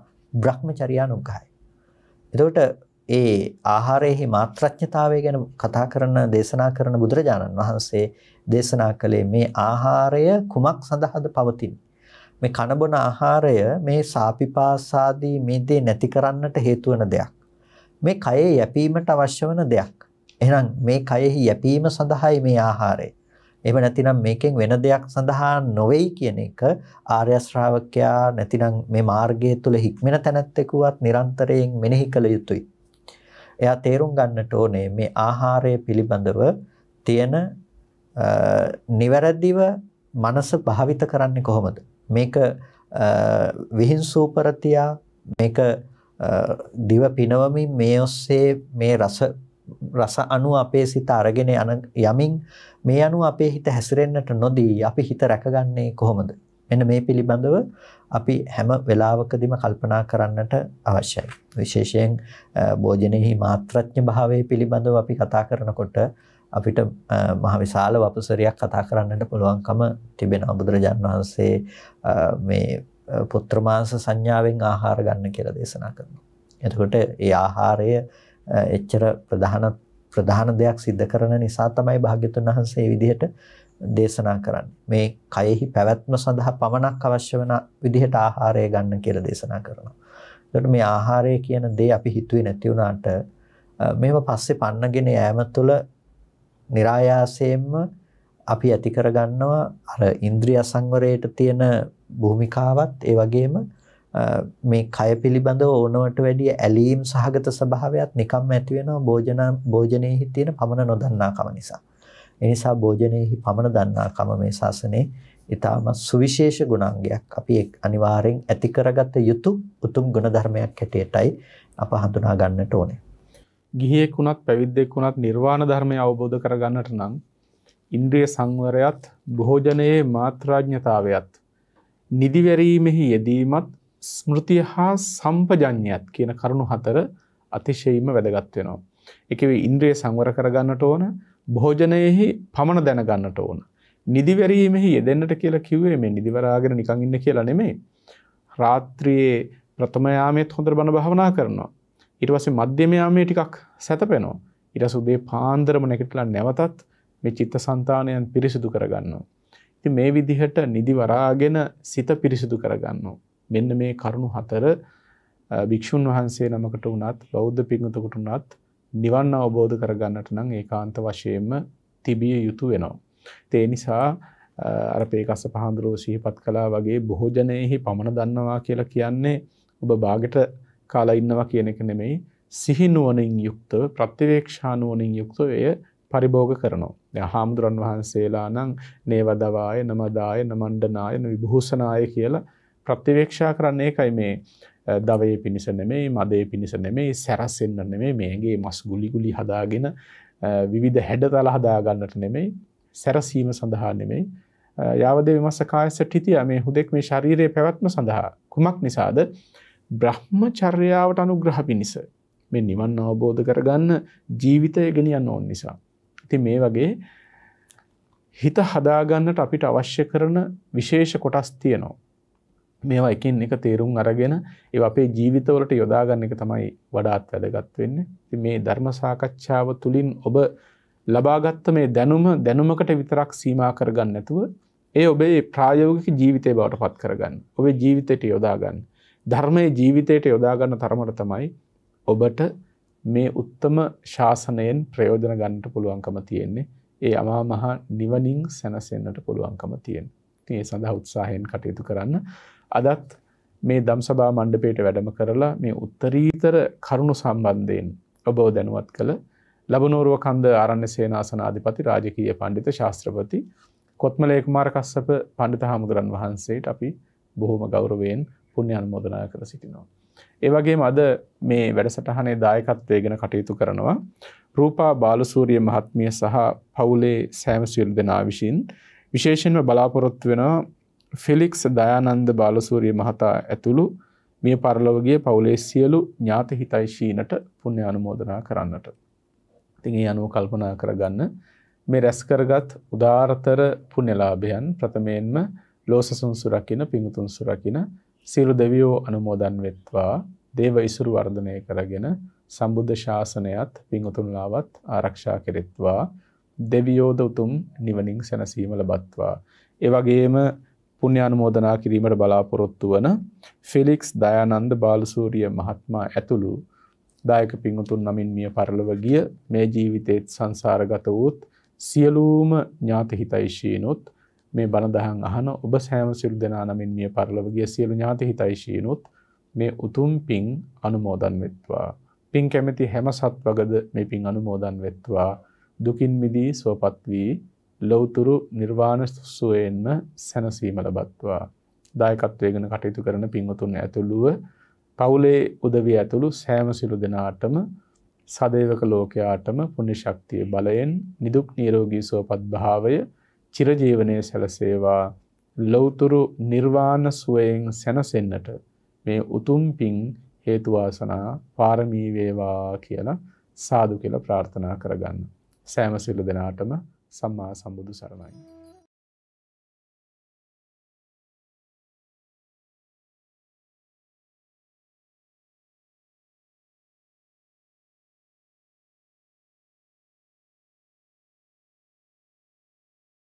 බ්‍රහ්මචර්යානුග්ගහයි එතකොට ඒ ආහාරයේ මාත්‍රඥතාවය ගැන කතා කරන දේශනා කරන බුදුරජාණන් වහන්සේ දේශනා කළේ මේ ආහාරය කුමක් සඳහාද පවතින්නේ මේ කනබන ආහාරය මේ සාපිපාසාදී මේ දේ නැති කරන්නට හේතු වෙන දෙයක්. මේ කයේ යැපීමට අවශ්‍ය වෙන දෙයක්. එහෙනම් මේ කයෙහි යැපීම සඳහායි මේ ආහාරය. එහෙම නැතිනම් මේකෙන් වෙන දෙයක් සඳහා නොවේයි කියන එක ආර්ය ශ්‍රාවකයා නැතිනම් මේ මාර්ගය තුල හික්මෙන තැනැත්තෙකුවත් නිරන්තරයෙන් මෙනෙහි කළ යුතුයි. එයා තේරුම් ගන්නට ඕනේ මේ ආහාරය පිළිබඳව තියෙන නිවැරදිව මනස භාවිත කරන්නේ කොහොමද? මේක විහිංසූ පරතියා මේක දිව පිනවමින් මේ ඔස්සේ මේ රස රස අණු අපේ සිත අරගෙන යමින් මේ අණු අපේ හිත හැසිරෙන්නට නොදී අපි හිත රැකගන්නේ කොහොමද? මෙන්න මේ පිළිබඳව අපි හැම වෙලාවකදීම කල්පනා කරන්නට අවශ්‍යයි. විශේෂයෙන් භෝජනයේ මාත්‍රඥ භාවය පිළිබඳව අපි කතා කරනකොට අපිට මහ විශාල වපසරියක් කතා කරන්නට පුළුවන්කම තිබෙන බුදුරජාන් වහන්සේ මේ පුත්‍ර මාංශ සංඥාවෙන් ආහාර ගන්න කියලා දේශනා කරනවා. එතකොට ඒ ආහාරය එච්චර ප්‍රධාන ප්‍රධාන දෙයක් සිද්ධ කරන නිසා තමයි භාග්‍යතුන් වහන්සේ මේ විදිහට දේශනා කරන්නේ. මේ කයෙහි පැවැත්ම සඳහා පමණක් අවශ්‍ය වන විදිහට ආහාරය ගන්න කියලා දේශනා කරනවා. ඒකට මේ ආහාරය කියන දේ අපි හිතුවේ නැති වුණාට මේව පස්සේ පන්නගෙන යෑම තුළ નિરાයාසයෙන්ම අපි ඇති කරගන්නවා අර ඉන්ද්‍රිය සංවරයට තියෙන භූමිකාවත් ඒ වගේම මේ කය පිළිබඳව ඕනවට වැඩිය ඇලීම් සහගත ස්වභාවයක් නිකම්ම ඇති වෙනවා භෝජන භෝජනයේ තියෙන පමණ නොදන්නාකම නිසා. එනිසා භෝජනයේහි පමණ දන්නාකම මේ ශාසනයේ ඊටම සුවිශේෂ ගුණාංගයක් අපි අනිවාර්යෙන් ඇති කරගත යුතු උතුම් ගුණධර්මයක් හැටියටයි අප හඳුනා ගන්නට ඕනේ. ගිහියෙක් වුණත් පැවිද්දෙක් වුණත් නිර්වාණ ධර්මය අවබෝධ කරගන්නට නම් ඉන්ද්‍රිය සංවරයත් භෝජනයේ මාත්‍රාඥතාවයත් නිදිවැරීමෙහි යෙදීමත් ස්මෘතිය හා සම්පජඤ්ඤයත් කියන කරුණු හතර අතිශයින්ම වැදගත් වෙනවා. ඒකෙවි ඉන්ද්‍රිය සංවර කරගන්නට ඕන භෝජනයෙහි පමණ දැනගන්නට ඕන. නිදිවැරීමෙහි යෙදෙන්න්නට කියලා කිව්වේ මේ නිදිවරාගෙන නිකං ඉන්න කියලා නෙමේ. රාත්‍රියයේ ප්‍රථමයාමයත් හොඳර බණ භාවනා කරනවා. ඉට වසේ මධ්‍යමයාමේ ටිකක් සැතපෙනවා. ඉට සුදේ පාන්දරම නැකටලා නැවතත් මේ චිත්ත සන්තානයන් පිරිසිදු කරගන්නවා. ති මේ විදිහට නිදිවරාගෙන සිත පිරිසිදු කරගන්නවා. මෙන්න මේ කරුණු හතර භික්‍ෂූන් වහන්සේ නමකට වනත් බෞද්ධ පිංගතකොට වනත් නිවන් අවබෝධ කරගන්නට නම් ඒකාන්ත වශයෙන්ම තිබිය යුතු වෙනවා. ඒ නිසා අර පේකස්ස පහඳුරෝ සිහිපත් කළා වගේ භෝජනයෙහි පමණ දන්නවා කියලා කියන්නේ ඔබ බාගෙට කාලා ඉන්නවා කියන එක නෙමෙයි සිහිනුවනින් යුක්තව ප්‍රත්‍යවේක්ෂානුවනින් යුක්තව එය පරිභෝග කරනවා. දැන් හාමුදුරන් වහන්සේලා නම් නේවදවාය නමදාය නමණ්ඩනාය විභූෂනාය කියලා ප්‍රතිවේක්ෂා කරන්නේ ඒකයි මේ දවයේ පිණිස නෙමේ මදේ පිණිස නෙමේ සැරස්සෙන්න්න නෙමේ මේගේ මස් ගුලිගුලි හදාගෙන විවිධ හැඩ තල හදාගන්නට නෙමෙයි සැරසීම සඳහා නෙමෙයි යාවදේ විමස්සකායස ටිතිය මේ හුදෙක් මේ ශරීරයේ පැවැත්ම සඳහා කුමක් නිසාද බ්‍රහ්ම චර්යාවට අනුග්‍රහ පිණිස මේ නිවන් අවබෝධ කරගන්න ජීවිතය ගෙනියන්න ඕන් නිසා. ඉති මේ වගේ හිත හදාගන්නට අපිට අවශ්‍ය කරන විශේෂ කොටස් තියනවා. මේවා එකින් එක තේරුම් අරගෙන ඒ අපේ ජීවිතවලට යොදාගන්න එක තමයි වඩාත් වැදගත් වෙන්නේ මේ ධර්ම සාකච්ඡාව තුළින් ඔබ ලබාගත්ත මේ දැනුම දැනුමකට විතරක් සීමා කරගන්න නැතුව ඒ ඔබේ ප්‍රායෝගික ජීවිතය බවට පත් කරගන්න ඔබේ ජීවිතයට යොදාගන්න ධර්මය ජීවිතයට යොදාගන්න තරමට තමයි ඔබට මේ උත්තම ශාසනයෙන් ප්‍රයෝජන ගන්නට පුළුවන්කම තියෙන්නේ ඒ අමා මහා නිවනින් සැනසෙන්න්නට පුළුවන්කම තියෙන් තිය සඳහා උත්සාහයෙන් කටයුතු කරන්න අදත් මේ දම්සභා මණ්ඩපේට වැඩම කරලා මේ උත්තරීතර කරුණු සම්බන්ධයෙන් ඔබව දැනුවත් කළ ලබනෝරුව කන්ද ආරන්න සේනාසනාධිපති රාජකීය පණ්ඩිත ශාස්ත්‍රපති කොත්මලේකුමාර කස්සප පණ්ඩිත හාමුදුරන් වහන්සේට අපි බොහොම ගෞරවයෙන් පුුණ්‍යන් මෝදනා කර සිටිනවා. ඒවගේ මද මේ වැඩසටහනේ දායකත්වය ගෙන කටයුතු කරනවා. රූපා බාලසූරිය මහත්මිය සහ පවුලේ සෑමසිල් දෙනා විසින් විශේෂෙන්ම බලාපොරොත්තු වෙනවා ෆෙලික්ස් දයානන්ද බාලසූරිය මහතා ඇතුළු මිය පරලොවගේ පවුලේ සියලු ඥාත හිතයිශීනට පුුණ්‍ය අනුමෝදනා කරන්නට. තිගේ අනුව කල්පනා කරගන්න මේ රැස්කරගත් උදාාරතර පුනෙලාභයන් ප්‍රථමයෙන්ම ලෝසසුන් සුරකින පිඟුතුන් සුරකින සිරු දෙවියෝ අනුමෝදන් වෙත්වා දේව ඉසුරු වර්ධනය කරගෙන සම්බුද්ධ ශාසනයත් පිංගුතුන්ලාවත් ආරක්ෂා කෙරෙත්වා දෙවියෝද උතුම් නිවනින් සැනසීම ලබත්වා. එවගේම පුුණ්‍යානුමෝදනා කිරීමට බලාපොරොත්තු වන ෆිලික්ස් දයානන්ද බාලසූරිය මහත්මා ඇතුළු දායක පිංහතුන් නමින් මිය පරලව ගිය මේ ජීවිතයත් සංසාරගත වූත් සියලූම ඥාතිහිතයිශීනුත් මේ බණදහන් අහන ඔබ සෑම සිල් දෙනා නමින් මිය පරලව ගිය සියලු ඥාතිහිතයිශීනුත් මේ උතුම් පිං අනුමෝදන් වෙත්වා. පින් කැමැති හැම සත් වගද මේ පින් අනුමෝදන් වෙත්වා දුකින් මිදී සුවපත් වී ලොවතුරු නිර්වාණ සුවයෙන්ම සැනසීම ලබත්වා. දායකත්වය ගෙන කටයුතු කරන පින්වතුන් ඇතුළුව පවුලේ උදවිය ඇතුළු සෑම සිලු දෙනාටම සදේවක ලෝකයාටම පුුණිශක්තිය බලයෙන් නිදුක් නීරෝගී සුවපත් භාවය චිරජීවනය සැලසේවා ලොවතුරු නිර්වාණ සුවයෙන් සැනසෙන්නට මේ උතුම් පින් හේතුවාසනා පාරමීවේවා කියලා සාදු කියල ප්‍රාර්ථනා කරගන්න. සෑමසිල්ල දෙනාටම සම්මා සම්බුදු සරණයි.